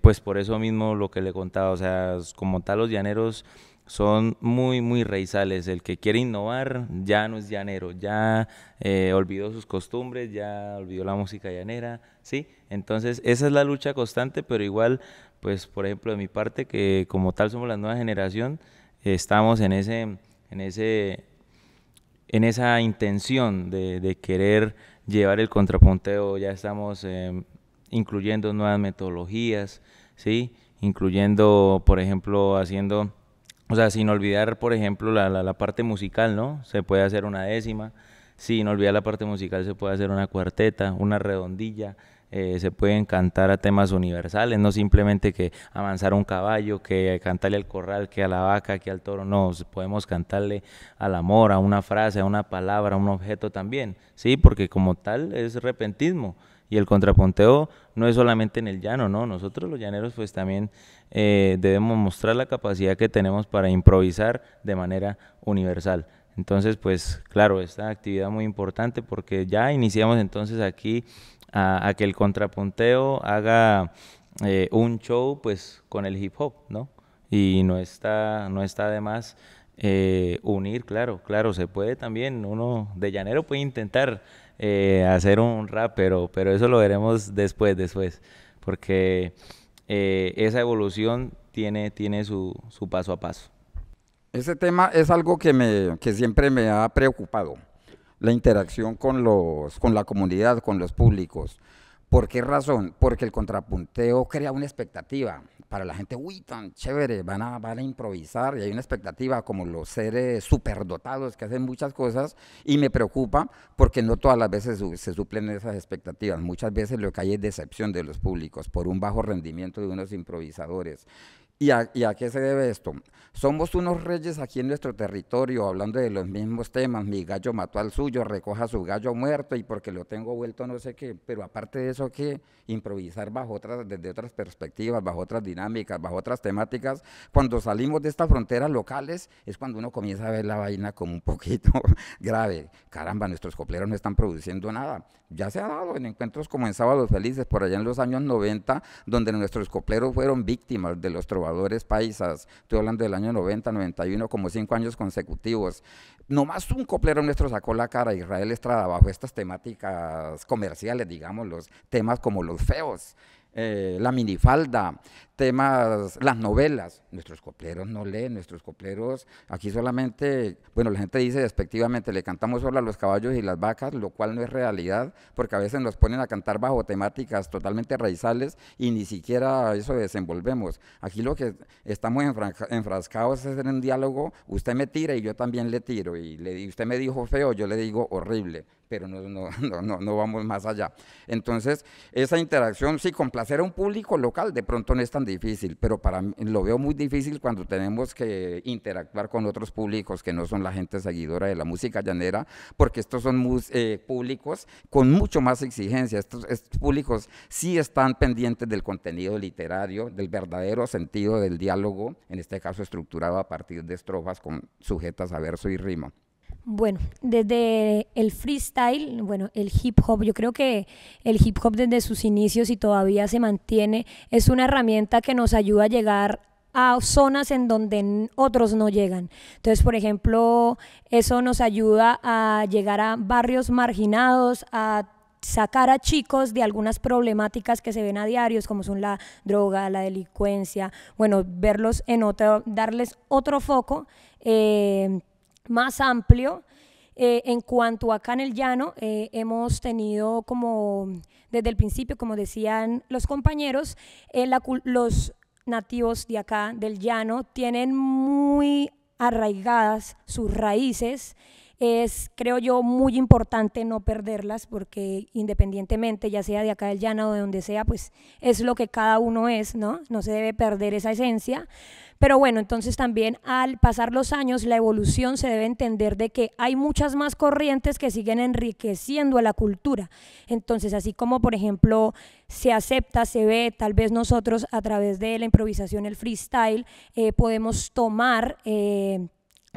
pues por eso mismo lo que le contaba, o sea, como tal los llaneros son muy, muy raizales. El que quiere innovar ya no es llanero, ya eh, olvidó sus costumbres, ya olvidó la música llanera, ¿sí? Entonces, esa es la lucha constante, pero igual, pues, por ejemplo, de mi parte, que como tal somos la nueva generación, estamos en ese, en ese, en esa intención de, querer llevar el contrapunteo, ya estamos em, incluyendo nuevas metodologías, ¿sí? Incluyendo, por ejemplo, haciendo o sea, sin olvidar, por ejemplo, la, la, parte musical, ¿no? Se puede hacer una décima. Sin olvidar la parte musical, se puede hacer una cuarteta, una redondilla. Eh, se pueden cantar a temas universales, no simplemente que avanzar un caballo, que cantarle al corral, que a la vaca, que al toro, no, podemos cantarle al amor, a una frase, a una palabra, a un objeto también, ¿sí? Porque como tal es repentismo y el contrapunteo no es solamente en el llano, ¿no? Nosotros los llaneros pues también eh, debemos mostrar la capacidad que tenemos para improvisar de manera universal. Entonces, pues claro, esta actividad muy importante porque ya iniciamos entonces aquí a, que el contrapunteo haga eh, un show pues con el hip hop, ¿no? Y no está, no está de más eh, unir, claro, claro, se puede también, uno de llanero puede intentar eh, hacer un rap, pero, pero eso lo veremos después, después, porque eh, esa evolución tiene, tiene su, su, paso a paso. Ese tema es algo que, me, que siempre me ha preocupado, la interacción con, los, con la comunidad, con los públicos. ¿Por qué razón? Porque el contrapunteo crea una expectativa para la gente, uy, tan chévere, van a, van a improvisar y hay una expectativa como los seres superdotados que hacen muchas cosas y me preocupa porque no todas las veces se suplen esas expectativas. Muchas veces lo que hay es decepción de los públicos por un bajo rendimiento de unos improvisadores. ¿Y a, qué se debe esto? Somos unos reyes aquí en nuestro territorio, hablando de los mismos temas. Mi gallo mató al suyo, recoja su gallo muerto y porque lo tengo vuelto no sé qué. Pero aparte de eso, ¿qué? Improvisar bajo otras, desde otras perspectivas, bajo otras dinámicas, bajo otras temáticas. Cuando salimos de estas fronteras locales es cuando uno comienza a ver la vaina como un poquito grave. Caramba, nuestros copleros no están produciendo nada. Ya se ha dado en encuentros como en Sábados Felices, por allá en los años 90, donde nuestros copleros fueron víctimas de los trovadores trabajadores paisas, estoy hablando del año 90, 91, como cinco años consecutivos. Nomás un coplero nuestro sacó la cara, Israel Estrada, bajo estas temáticas comerciales, digamos, los temas como los feos. Eh, la minifalda, temas, las novelas. Nuestros copleros no leen, nuestros copleros aquí solamente, bueno, la gente dice despectivamente, le cantamos solo a los caballos y las vacas, lo cual no es realidad, porque a veces nos ponen a cantar bajo temáticas totalmente raizales y ni siquiera eso desenvolvemos. Aquí lo que estamos enfrascados es en un diálogo, usted me tira y yo también le tiro, y usted me dijo feo, yo le digo horrible pero no, no, no, no, vamos más allá. Entonces, esa interacción, sí, complacer a un público local de pronto no es tan difícil, pero para lo veo muy difícil cuando tenemos que interactuar con otros públicos que no son la gente seguidora de la música llanera, porque estos son eh, públicos con mucho más exigencia. Estos, públicos sí están pendientes del contenido literario, del verdadero sentido del diálogo, en este caso estructurado a partir de estrofas con, sujetas a verso y rima. Bueno, desde el freestyle, bueno, el hip hop, yo creo que el hip hop desde sus inicios y todavía se mantiene, es una herramienta que nos ayuda a llegar a zonas en donde otros no llegan. Entonces, por ejemplo, eso nos ayuda a llegar a barrios marginados, a sacar a chicos de algunas problemáticas que se ven a diarios, como son la droga, la delincuencia, bueno, verlos en otro, darles otro foco. Eh, más amplio. Eh, en cuanto acá en el llano, eh, hemos tenido como desde el principio, como decían los compañeros, eh, los nativos de acá del llano tienen muy arraigadas sus raíces. Es, creo yo, muy importante no perderlas porque independientemente, ya sea de acá del llano o de donde sea, pues es lo que cada uno es, ¿no? No se debe perder esa esencia pero bueno, entonces también al pasar los años, la evolución se debe entender de que hay muchas más corrientes que siguen enriqueciendo a la cultura. Entonces, así como por ejemplo se acepta, se ve, tal vez nosotros a través de la improvisación, el freestyle, eh, podemos tomar... Eh,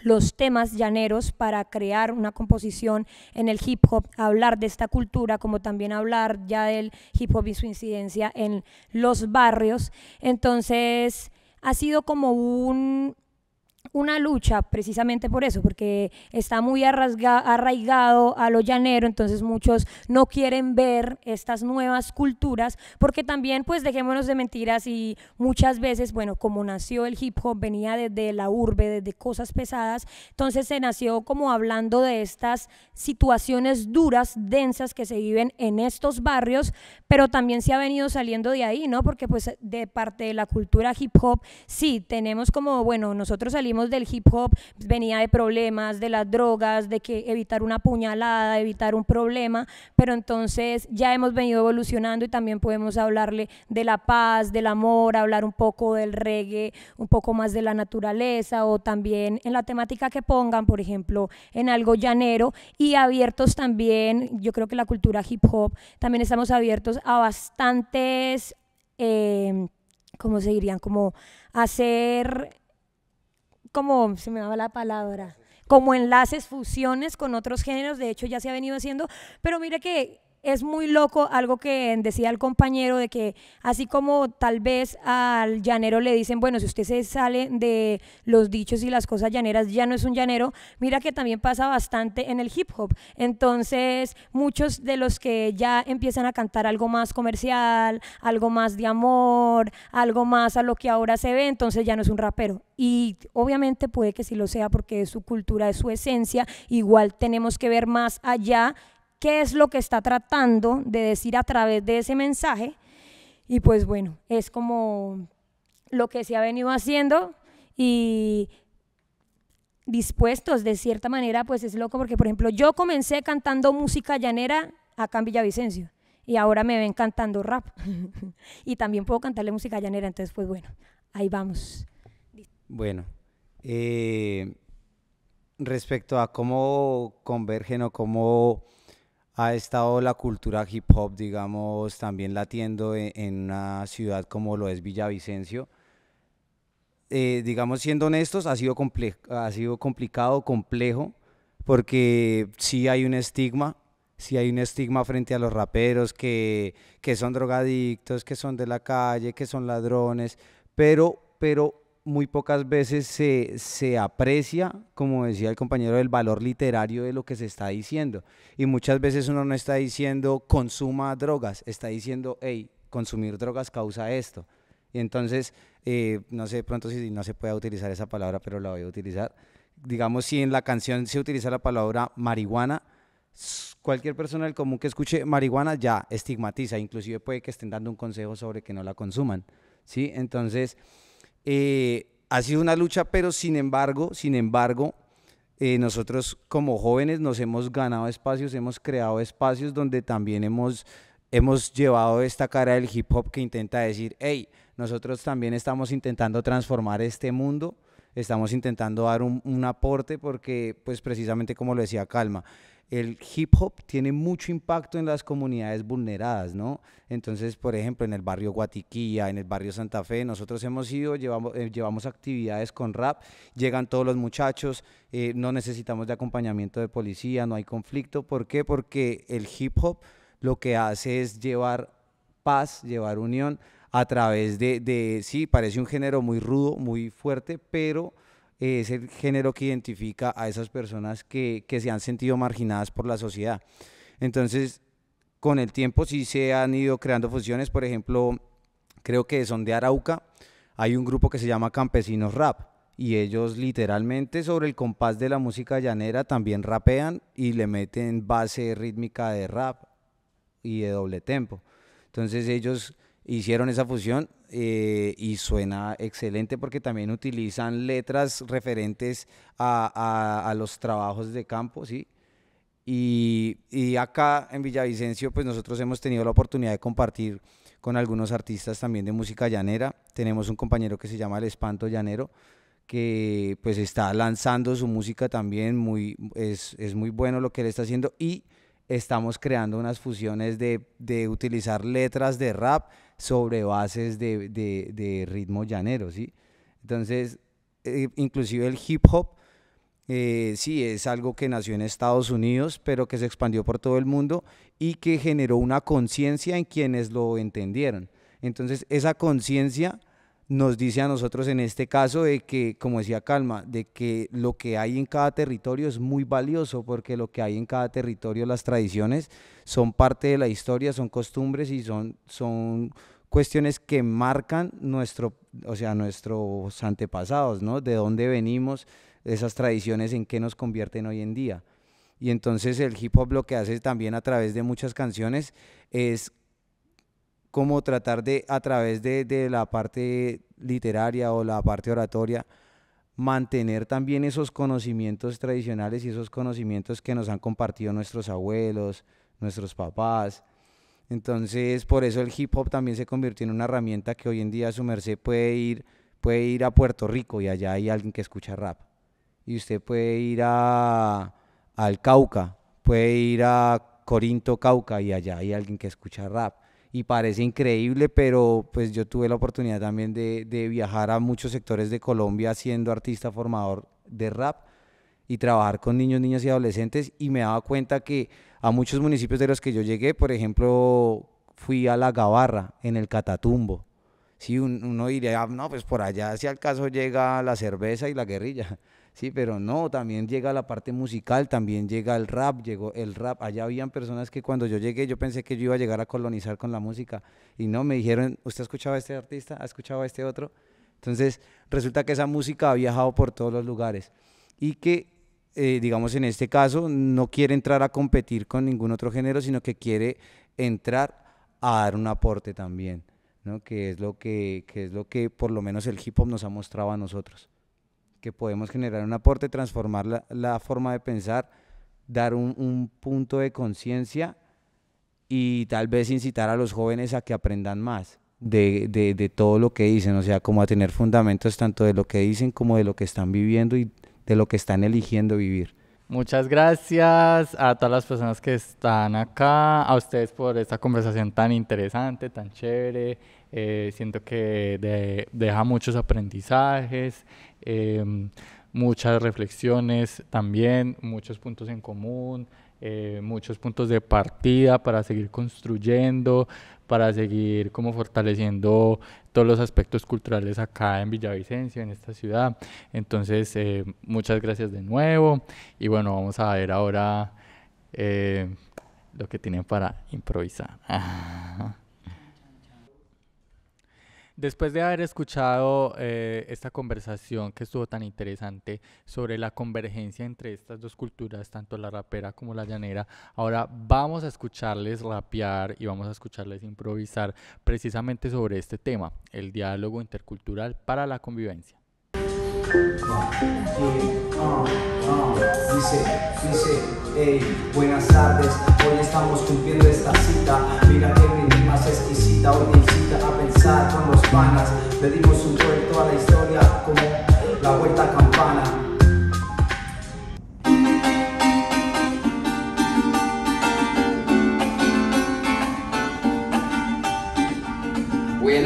los temas llaneros para crear una composición en el hip hop, hablar de esta cultura, como también hablar ya del hip hop y su incidencia en los barrios. Entonces, ha sido como un una lucha precisamente por eso, porque está muy arraigado a lo llanero, entonces muchos no quieren ver estas nuevas culturas, porque también pues dejémonos de mentiras y muchas veces, bueno, como nació el hip hop, venía desde la urbe, desde cosas pesadas, entonces se nació como hablando de estas situaciones duras, densas que se viven en estos barrios, pero también se ha venido saliendo de ahí, ¿no? Porque pues de parte de la cultura hip hop, sí, tenemos como, bueno, nosotros salimos del hip hop, venía de problemas, de las drogas, de que evitar una puñalada, evitar un problema, pero entonces ya hemos venido evolucionando y también podemos hablarle de la paz, del amor, hablar un poco del reggae, un poco más de la naturaleza o también en la temática que pongan, por ejemplo, en algo llanero y abiertos también, yo creo que la cultura hip hop, también estamos abiertos a bastantes, eh, ¿cómo se dirían? Como hacer como, se me va la palabra, como enlaces, fusiones con otros géneros, de hecho ya se ha venido haciendo, pero mire que es muy loco algo que decía el compañero de que así como tal vez al llanero le dicen, bueno, si usted se sale de los dichos y las cosas llaneras, ya no es un llanero, mira que también pasa bastante en el hip hop. Entonces, muchos de los que ya empiezan a cantar algo más comercial, algo más de amor, algo más a lo que ahora se ve, entonces ya no es un rapero. Y obviamente puede que sí lo sea porque es su cultura, es su esencia, igual tenemos que ver más allá qué es lo que está tratando de decir a través de ese mensaje. Y pues bueno, es como lo que se ha venido haciendo y dispuestos de cierta manera, pues es loco porque, por ejemplo, yo comencé cantando música llanera acá en Villavicencio y ahora me ven cantando rap y también puedo cantarle música llanera, entonces pues bueno, ahí vamos. Bueno, eh, respecto a cómo convergen o cómo ha estado la cultura hip hop, digamos, también latiendo e, en, una ciudad como lo es Villavicencio. Eh, digamos, siendo honestos, ha sido, ha sido complicado, complejo, porque sí hay un estigma, sí hay un estigma frente a los raperos que, que son drogadictos, que son de la calle, que son ladrones, pero, pero muy pocas veces se, aprecia, como decía el compañero, el valor literario de lo que se está diciendo. Y muchas veces uno no está diciendo consuma drogas, está diciendo, hey, consumir drogas causa esto. Y entonces, eh, no sé pronto si no se puede utilizar esa palabra, pero la voy a utilizar. Digamos, si en la canción se utiliza la palabra marihuana, cualquier persona del común que escuche marihuana ya estigmatiza, inclusive puede que estén dando un consejo sobre que no la consuman. ¿sí? Entonces, eh, ha sido una lucha, pero sin embargo, sin embargo, eh, nosotros como jóvenes nos hemos ganado espacios, hemos creado espacios donde también hemos, hemos llevado esta cara del hip hop que intenta decir, hey, nosotros también estamos intentando transformar este mundo estamos intentando dar un, aporte porque, pues precisamente como lo decía Calma, el hip hop tiene mucho impacto en las comunidades vulneradas, ¿no? Entonces, por ejemplo, en el barrio Guatiquilla, en el barrio Santa Fe, nosotros hemos ido, llevamos, eh, llevamos actividades con rap, llegan todos los muchachos, eh, no necesitamos de acompañamiento de policía, no hay conflicto. ¿Por qué? Porque el hip hop lo que hace es llevar paz, llevar unión a través de, de, sí, parece un género muy rudo, muy fuerte, pero eh, es el género que identifica a esas personas que, que se han sentido marginadas por la sociedad. Entonces, con el tiempo sí se han ido creando fusiones, por ejemplo, creo que son de Arauca, hay un grupo que se llama Campesinos Rap y ellos literalmente sobre el compás de la música llanera también rapean y le meten base rítmica de rap y de doble tempo. Entonces ellos hicieron esa fusión eh, y suena excelente porque también utilizan letras referentes a, los trabajos de campo, ¿sí? Y, y, acá en Villavicencio, pues nosotros hemos tenido la oportunidad de compartir con algunos artistas también de música llanera. Tenemos un compañero que se llama El Espanto Llanero, que pues está lanzando su música también, muy, es, es muy bueno lo que él está haciendo y estamos creando unas fusiones de, utilizar letras de rap sobre bases de, de, ritmo llanero, ¿sí? Entonces, eh, inclusive el hip hop, eh, sí, es algo que nació en Estados Unidos, pero que se expandió por todo el mundo y que generó una conciencia en quienes lo entendieron. Entonces, esa conciencia nos dice a nosotros en este caso de que, como decía Calma, de que lo que hay en cada territorio es muy valioso, porque lo que hay en cada territorio, las tradiciones, son parte de la historia, son costumbres y son, son cuestiones que marcan nuestro, o sea, nuestros antepasados, ¿no? De dónde venimos, esas tradiciones en qué nos convierten hoy en día. Y entonces el hip hop lo que hace también a través de muchas canciones es cómo tratar de, a través de, la parte literaria o la parte oratoria, mantener también esos conocimientos tradicionales y esos conocimientos que nos han compartido nuestros abuelos, nuestros papás. Entonces, por eso el hip hop también se convirtió en una herramienta que hoy en día su merced puede ir, puede ir a Puerto Rico y allá hay alguien que escucha rap. Y usted puede ir a, al Cauca, puede ir a Corinto, Cauca y allá hay alguien que escucha rap y parece increíble, pero pues yo tuve la oportunidad también de, viajar a muchos sectores de Colombia siendo artista formador de rap y trabajar con niños, niñas y adolescentes y me daba cuenta que a muchos municipios de los que yo llegué, por ejemplo, fui a La Gabarra, en el Catatumbo. Sí, uno diría, ah, no, pues por allá si al caso llega la cerveza y la guerrilla, Sí, pero no, también llega la parte musical, también llega el rap, llegó el rap. Allá habían personas que cuando yo llegué yo pensé que yo iba a llegar a colonizar con la música y no, me dijeron, ¿usted ha escuchado a este artista? ¿Ha escuchado a este otro? Entonces, resulta que esa música ha viajado por todos los lugares y que, eh, digamos, en este caso no quiere entrar a competir con ningún otro género, sino que quiere entrar a dar un aporte también, ¿no? Que es lo que, que, es lo que por lo menos el hip hop nos ha mostrado a nosotros que podemos generar un aporte, transformar la, forma de pensar, dar un, punto de conciencia y tal vez incitar a los jóvenes a que aprendan más de, de, todo lo que dicen, o sea, como a tener fundamentos tanto de lo que dicen como de lo que están viviendo y de lo que están eligiendo vivir. Muchas gracias a todas las personas que están acá, a ustedes por esta conversación tan interesante, tan chévere. Eh, siento que deja muchos aprendizajes, em, muchas reflexiones también, muchos puntos en común, eh, muchos puntos de partida para seguir construyendo, para seguir como fortaleciendo todos los aspectos culturales acá en Villavicencio, en esta ciudad. Entonces, eh, muchas gracias de nuevo y bueno, vamos a ver ahora lo que tienen para improvisar. Después de haber escuchado eh, esta conversación que estuvo tan interesante sobre la convergencia entre estas dos culturas, tanto la rapera como la llanera, ahora vamos a escucharles rapear y vamos a escucharles improvisar precisamente sobre este tema, el diálogo intercultural para la convivencia. Dice, dice, hey, buenas tardes. Hoy estamos cumpliendo esta cita. Mira que mi más exquisita. Hoy me incita a pensar con los panas. Pedimos un vuelto a la historia como la vuelta a campana.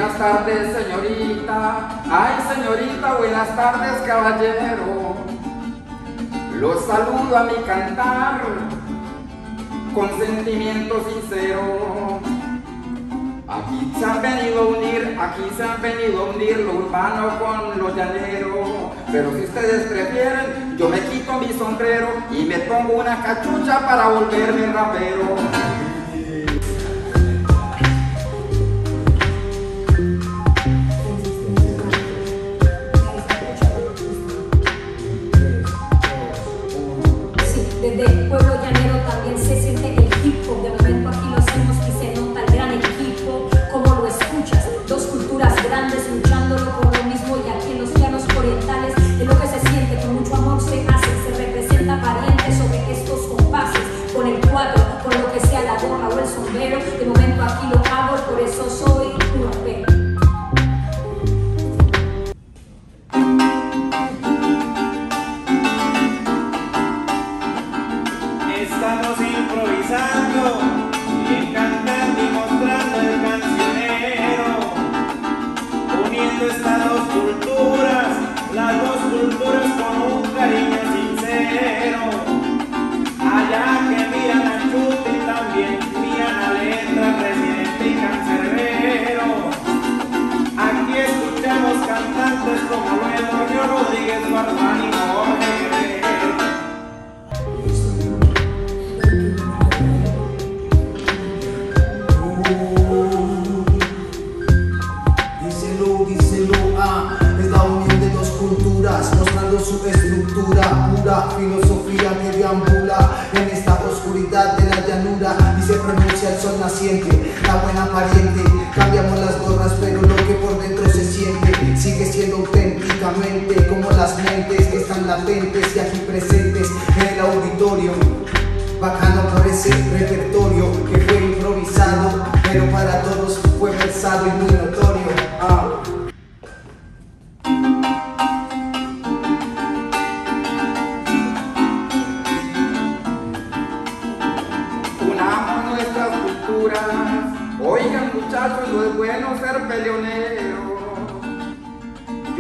Buenas tardes, señorita. Ay, señorita, buenas tardes, caballero. Los saludo a mi cantar con sentimiento sincero. Aquí se han venido a unir, aquí se han venido a unir lo urbano con lo llanero. Pero si ustedes prefieren, yo me quito mi sombrero y me pongo una cachucha para volverme rapero.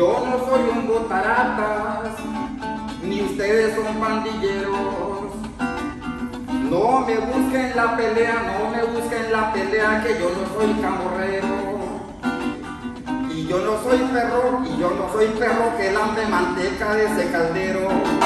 Yo no soy un botaratas, ni ustedes son pandilleros. No me busquen la pelea, no me busquen la pelea, que yo no soy camorrero. Y yo no soy perro, y yo no soy perro que lambe manteca de ese caldero.